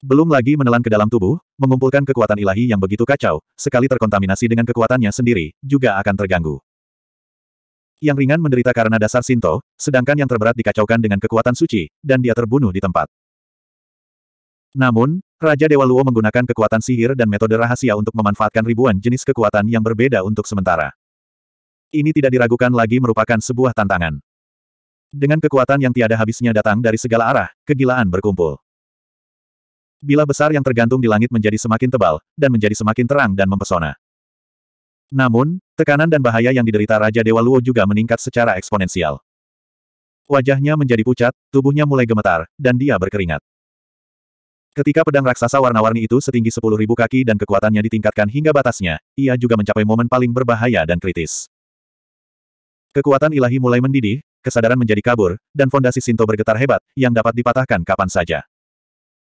Belum lagi menelan ke dalam tubuh, mengumpulkan kekuatan ilahi yang begitu kacau, sekali terkontaminasi dengan kekuatannya sendiri, juga akan terganggu yang ringan menderita karena dasar Sinto, sedangkan yang terberat dikacaukan dengan kekuatan suci, dan dia terbunuh di tempat. Namun, Raja Dewa Luo menggunakan kekuatan sihir dan metode rahasia untuk memanfaatkan ribuan jenis kekuatan yang berbeda untuk sementara. Ini tidak diragukan lagi merupakan sebuah tantangan. Dengan kekuatan yang tiada habisnya datang dari segala arah, kegilaan berkumpul. Bila besar yang tergantung di langit menjadi semakin tebal, dan menjadi semakin terang dan mempesona. Namun, tekanan dan bahaya yang diderita Raja Dewa Luo juga meningkat secara eksponensial. Wajahnya menjadi pucat, tubuhnya mulai gemetar, dan dia berkeringat. Ketika pedang raksasa warna-warni itu setinggi 10.000 kaki dan kekuatannya ditingkatkan hingga batasnya, ia juga mencapai momen paling berbahaya dan kritis. Kekuatan ilahi mulai mendidih, kesadaran menjadi kabur, dan fondasi Sinto bergetar hebat, yang dapat dipatahkan kapan saja.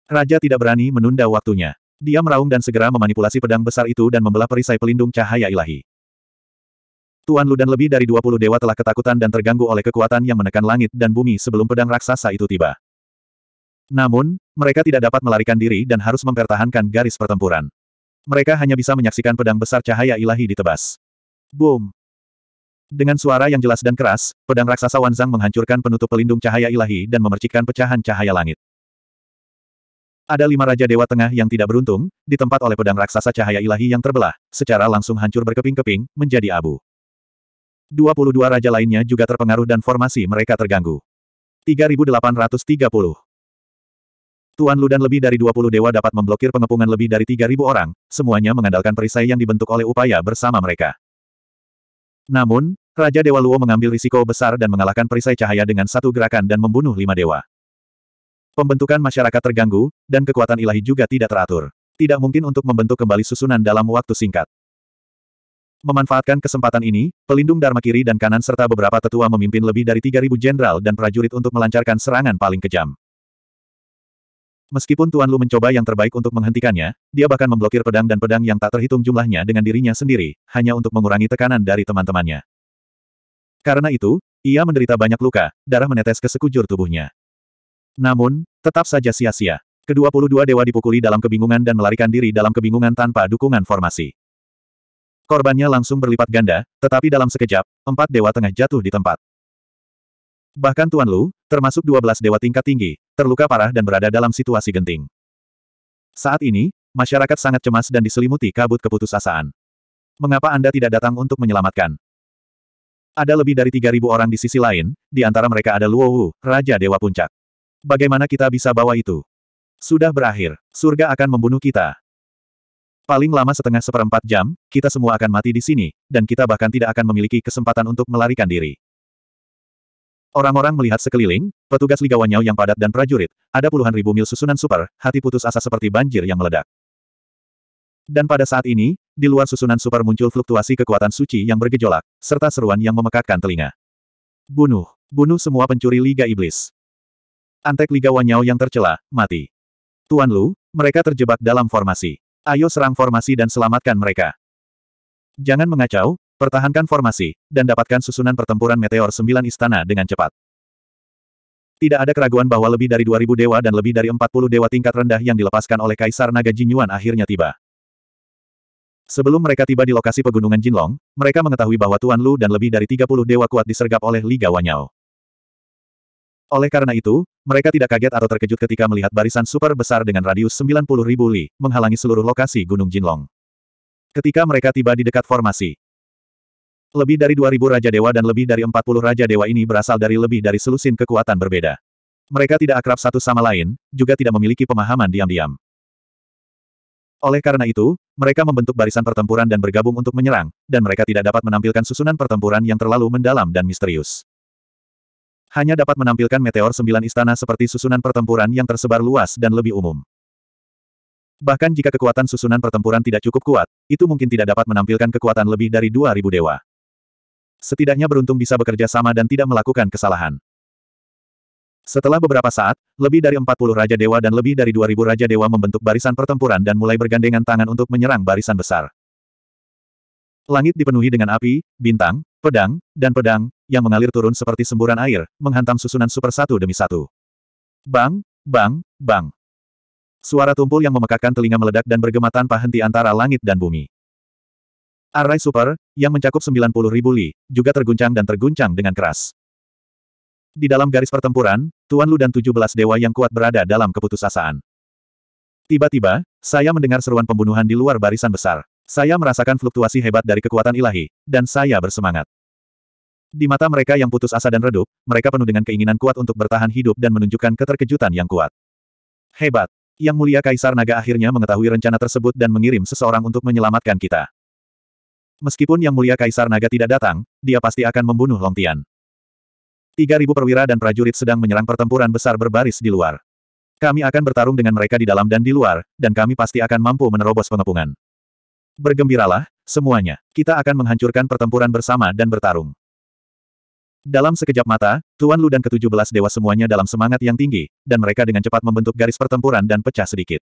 Raja tidak berani menunda waktunya. Dia meraung dan segera memanipulasi pedang besar itu dan membelah perisai pelindung cahaya ilahi. Tuan Lu dan lebih dari 20 dewa telah ketakutan dan terganggu oleh kekuatan yang menekan langit dan bumi sebelum pedang raksasa itu tiba. Namun, mereka tidak dapat melarikan diri dan harus mempertahankan garis pertempuran. Mereka hanya bisa menyaksikan pedang besar cahaya ilahi ditebas. Boom! Dengan suara yang jelas dan keras, pedang raksasa Wanzang menghancurkan penutup pelindung cahaya ilahi dan memercikkan pecahan cahaya langit. Ada lima Raja Dewa Tengah yang tidak beruntung, ditempat oleh pedang raksasa cahaya ilahi yang terbelah, secara langsung hancur berkeping-keping, menjadi abu. 22 raja lainnya juga terpengaruh dan formasi mereka terganggu. 3830 Tuan Lu dan lebih dari 20 dewa dapat memblokir pengepungan lebih dari 3.000 orang, semuanya mengandalkan perisai yang dibentuk oleh upaya bersama mereka. Namun, Raja Dewa Luo mengambil risiko besar dan mengalahkan perisai cahaya dengan satu gerakan dan membunuh lima dewa. Pembentukan masyarakat terganggu, dan kekuatan ilahi juga tidak teratur. Tidak mungkin untuk membentuk kembali susunan dalam waktu singkat. Memanfaatkan kesempatan ini, pelindung Dharma kiri dan kanan serta beberapa tetua memimpin lebih dari 3.000 jenderal dan prajurit untuk melancarkan serangan paling kejam. Meskipun Tuan Lu mencoba yang terbaik untuk menghentikannya, dia bahkan memblokir pedang dan pedang yang tak terhitung jumlahnya dengan dirinya sendiri, hanya untuk mengurangi tekanan dari teman-temannya. Karena itu, ia menderita banyak luka, darah menetes ke sekujur tubuhnya. Namun, tetap saja sia-sia. Kedua puluh dua dewa dipukuli dalam kebingungan dan melarikan diri dalam kebingungan tanpa dukungan formasi. Korbannya langsung berlipat ganda, tetapi dalam sekejap, empat dewa tengah jatuh di tempat. Bahkan Tuan Lu, termasuk dua belas dewa tingkat tinggi, terluka parah dan berada dalam situasi genting. Saat ini, masyarakat sangat cemas dan diselimuti kabut keputusasaan. Mengapa Anda tidak datang untuk menyelamatkan? Ada lebih dari tiga ribu orang di sisi lain, di antara mereka ada Luowu, Raja Dewa Puncak. Bagaimana kita bisa bawa itu? Sudah berakhir, surga akan membunuh kita. Paling lama setengah seperempat jam, kita semua akan mati di sini, dan kita bahkan tidak akan memiliki kesempatan untuk melarikan diri. Orang-orang melihat sekeliling, petugas Liga Wanyao yang padat dan prajurit, ada puluhan ribu mil susunan super, hati putus asa seperti banjir yang meledak. Dan pada saat ini, di luar susunan super muncul fluktuasi kekuatan suci yang bergejolak, serta seruan yang memekakkan telinga. Bunuh, bunuh semua pencuri Liga Iblis. Antek Liga Wanyao yang tercela, mati. Tuan Lu, mereka terjebak dalam formasi. Ayo serang formasi dan selamatkan mereka. Jangan mengacau, pertahankan formasi, dan dapatkan susunan pertempuran meteor sembilan istana dengan cepat. Tidak ada keraguan bahwa lebih dari 2000 dewa dan lebih dari 40 dewa tingkat rendah yang dilepaskan oleh Kaisar Naga Jinyuan akhirnya tiba. Sebelum mereka tiba di lokasi pegunungan Jinlong, mereka mengetahui bahwa Tuan Lu dan lebih dari 30 dewa kuat disergap oleh Liga Wanyao. Oleh karena itu, mereka tidak kaget atau terkejut ketika melihat barisan super besar dengan radius ribu li, menghalangi seluruh lokasi Gunung Jinlong. Ketika mereka tiba di dekat formasi, lebih dari 2.000 Raja Dewa dan lebih dari 40 Raja Dewa ini berasal dari lebih dari selusin kekuatan berbeda. Mereka tidak akrab satu sama lain, juga tidak memiliki pemahaman diam-diam. Oleh karena itu, mereka membentuk barisan pertempuran dan bergabung untuk menyerang, dan mereka tidak dapat menampilkan susunan pertempuran yang terlalu mendalam dan misterius hanya dapat menampilkan meteor sembilan istana seperti susunan pertempuran yang tersebar luas dan lebih umum. Bahkan jika kekuatan susunan pertempuran tidak cukup kuat, itu mungkin tidak dapat menampilkan kekuatan lebih dari 2000 dewa. Setidaknya beruntung bisa bekerja sama dan tidak melakukan kesalahan. Setelah beberapa saat, lebih dari 40 Raja Dewa dan lebih dari 2000 Raja Dewa membentuk barisan pertempuran dan mulai bergandengan tangan untuk menyerang barisan besar. Langit dipenuhi dengan api, bintang, pedang, dan pedang, yang mengalir turun seperti semburan air, menghantam susunan super satu demi satu. Bang, bang, bang. Suara tumpul yang memekakan telinga meledak dan bergema tanpa henti antara langit dan bumi. Array Super, yang mencakup 90 ribu li, juga terguncang dan terguncang dengan keras. Di dalam garis pertempuran, Tuan Lu dan 17 dewa yang kuat berada dalam keputusasaan. Tiba-tiba, saya mendengar seruan pembunuhan di luar barisan besar. Saya merasakan fluktuasi hebat dari kekuatan ilahi, dan saya bersemangat. Di mata mereka yang putus asa dan redup, mereka penuh dengan keinginan kuat untuk bertahan hidup dan menunjukkan keterkejutan yang kuat. Hebat! Yang mulia Kaisar Naga akhirnya mengetahui rencana tersebut dan mengirim seseorang untuk menyelamatkan kita. Meskipun Yang Mulia Kaisar Naga tidak datang, dia pasti akan membunuh Tiga 3.000 perwira dan prajurit sedang menyerang pertempuran besar berbaris di luar. Kami akan bertarung dengan mereka di dalam dan di luar, dan kami pasti akan mampu menerobos pengepungan. Bergembiralah, semuanya. Kita akan menghancurkan pertempuran bersama dan bertarung. Dalam sekejap mata, Tuan Lu dan ketujuh belas dewa semuanya dalam semangat yang tinggi, dan mereka dengan cepat membentuk garis pertempuran dan pecah sedikit.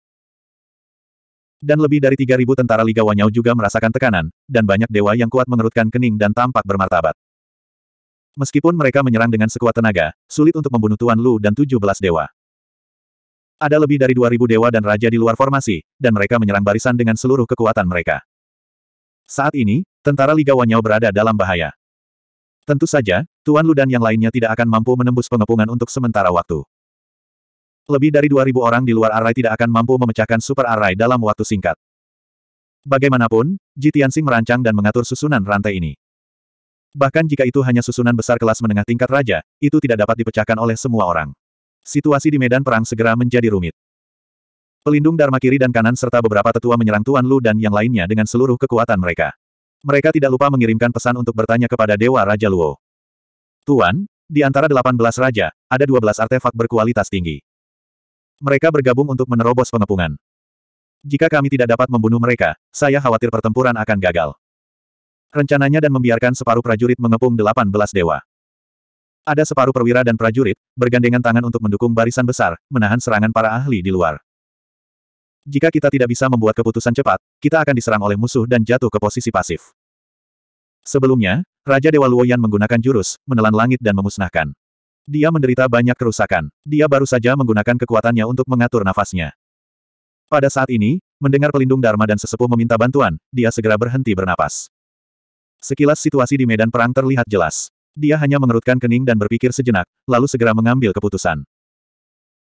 Dan lebih dari 3.000 tentara Liga Wanyao juga merasakan tekanan, dan banyak dewa yang kuat mengerutkan kening dan tampak bermartabat. Meskipun mereka menyerang dengan sekuat tenaga, sulit untuk membunuh Tuan Lu dan 17 dewa. Ada lebih dari 2.000 dewa dan raja di luar formasi, dan mereka menyerang barisan dengan seluruh kekuatan mereka. Saat ini, tentara Liga Wanyao berada dalam bahaya. Tentu saja, Tuan Lu dan yang lainnya tidak akan mampu menembus pengepungan untuk sementara waktu. Lebih dari 2.000 orang di luar arai tidak akan mampu memecahkan super arai dalam waktu singkat. Bagaimanapun, Ji Tianxing merancang dan mengatur susunan rantai ini. Bahkan jika itu hanya susunan besar kelas menengah tingkat raja, itu tidak dapat dipecahkan oleh semua orang. Situasi di medan perang segera menjadi rumit. Pelindung Dharma kiri dan kanan serta beberapa tetua menyerang Tuan Lu dan yang lainnya dengan seluruh kekuatan mereka. Mereka tidak lupa mengirimkan pesan untuk bertanya kepada Dewa Raja Luo. Tuan, di antara 18 raja, ada 12 artefak berkualitas tinggi. Mereka bergabung untuk menerobos pengepungan. Jika kami tidak dapat membunuh mereka, saya khawatir pertempuran akan gagal. Rencananya dan membiarkan separuh prajurit mengepung 18 dewa. Ada separuh perwira dan prajurit, bergandengan tangan untuk mendukung barisan besar, menahan serangan para ahli di luar. Jika kita tidak bisa membuat keputusan cepat, kita akan diserang oleh musuh dan jatuh ke posisi pasif. Sebelumnya, Raja Dewa Luoyan menggunakan jurus, menelan langit dan memusnahkan. Dia menderita banyak kerusakan. Dia baru saja menggunakan kekuatannya untuk mengatur nafasnya. Pada saat ini, mendengar pelindung Dharma dan sesepuh meminta bantuan, dia segera berhenti bernapas. Sekilas situasi di medan perang terlihat jelas. Dia hanya mengerutkan kening dan berpikir sejenak, lalu segera mengambil keputusan.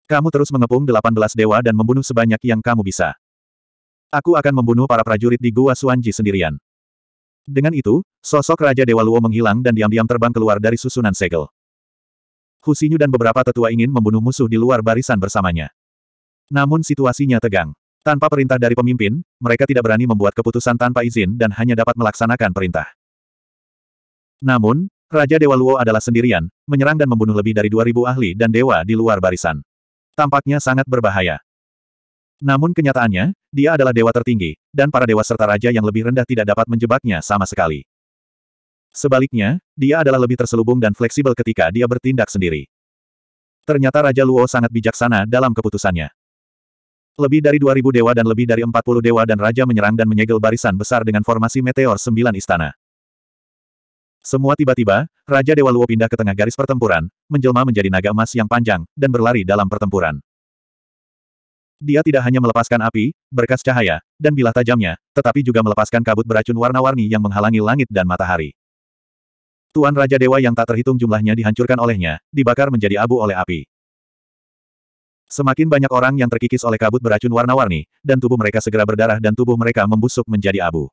Kamu terus mengepung 18 dewa dan membunuh sebanyak yang kamu bisa. Aku akan membunuh para prajurit di Gua Suanji sendirian. Dengan itu, sosok Raja Dewa Luo menghilang dan diam-diam terbang keluar dari susunan segel. Husinyu dan beberapa tetua ingin membunuh musuh di luar barisan bersamanya. Namun situasinya tegang. Tanpa perintah dari pemimpin, mereka tidak berani membuat keputusan tanpa izin dan hanya dapat melaksanakan perintah. Namun, Raja Dewa Luo adalah sendirian, menyerang dan membunuh lebih dari 2000 ahli dan dewa di luar barisan. Tampaknya sangat berbahaya. Namun kenyataannya, dia adalah dewa tertinggi, dan para dewa serta raja yang lebih rendah tidak dapat menjebaknya sama sekali. Sebaliknya, dia adalah lebih terselubung dan fleksibel ketika dia bertindak sendiri. Ternyata Raja Luo sangat bijaksana dalam keputusannya. Lebih dari 2000 dewa dan lebih dari 40 dewa dan raja menyerang dan menyegel barisan besar dengan formasi meteor sembilan istana. Semua tiba-tiba, Raja Dewa Luo pindah ke tengah garis pertempuran, menjelma menjadi naga emas yang panjang, dan berlari dalam pertempuran. Dia tidak hanya melepaskan api, berkas cahaya, dan bilah tajamnya, tetapi juga melepaskan kabut beracun warna-warni yang menghalangi langit dan matahari. Tuan Raja Dewa yang tak terhitung jumlahnya dihancurkan olehnya, dibakar menjadi abu oleh api. Semakin banyak orang yang terkikis oleh kabut beracun warna-warni, dan tubuh mereka segera berdarah dan tubuh mereka membusuk menjadi abu.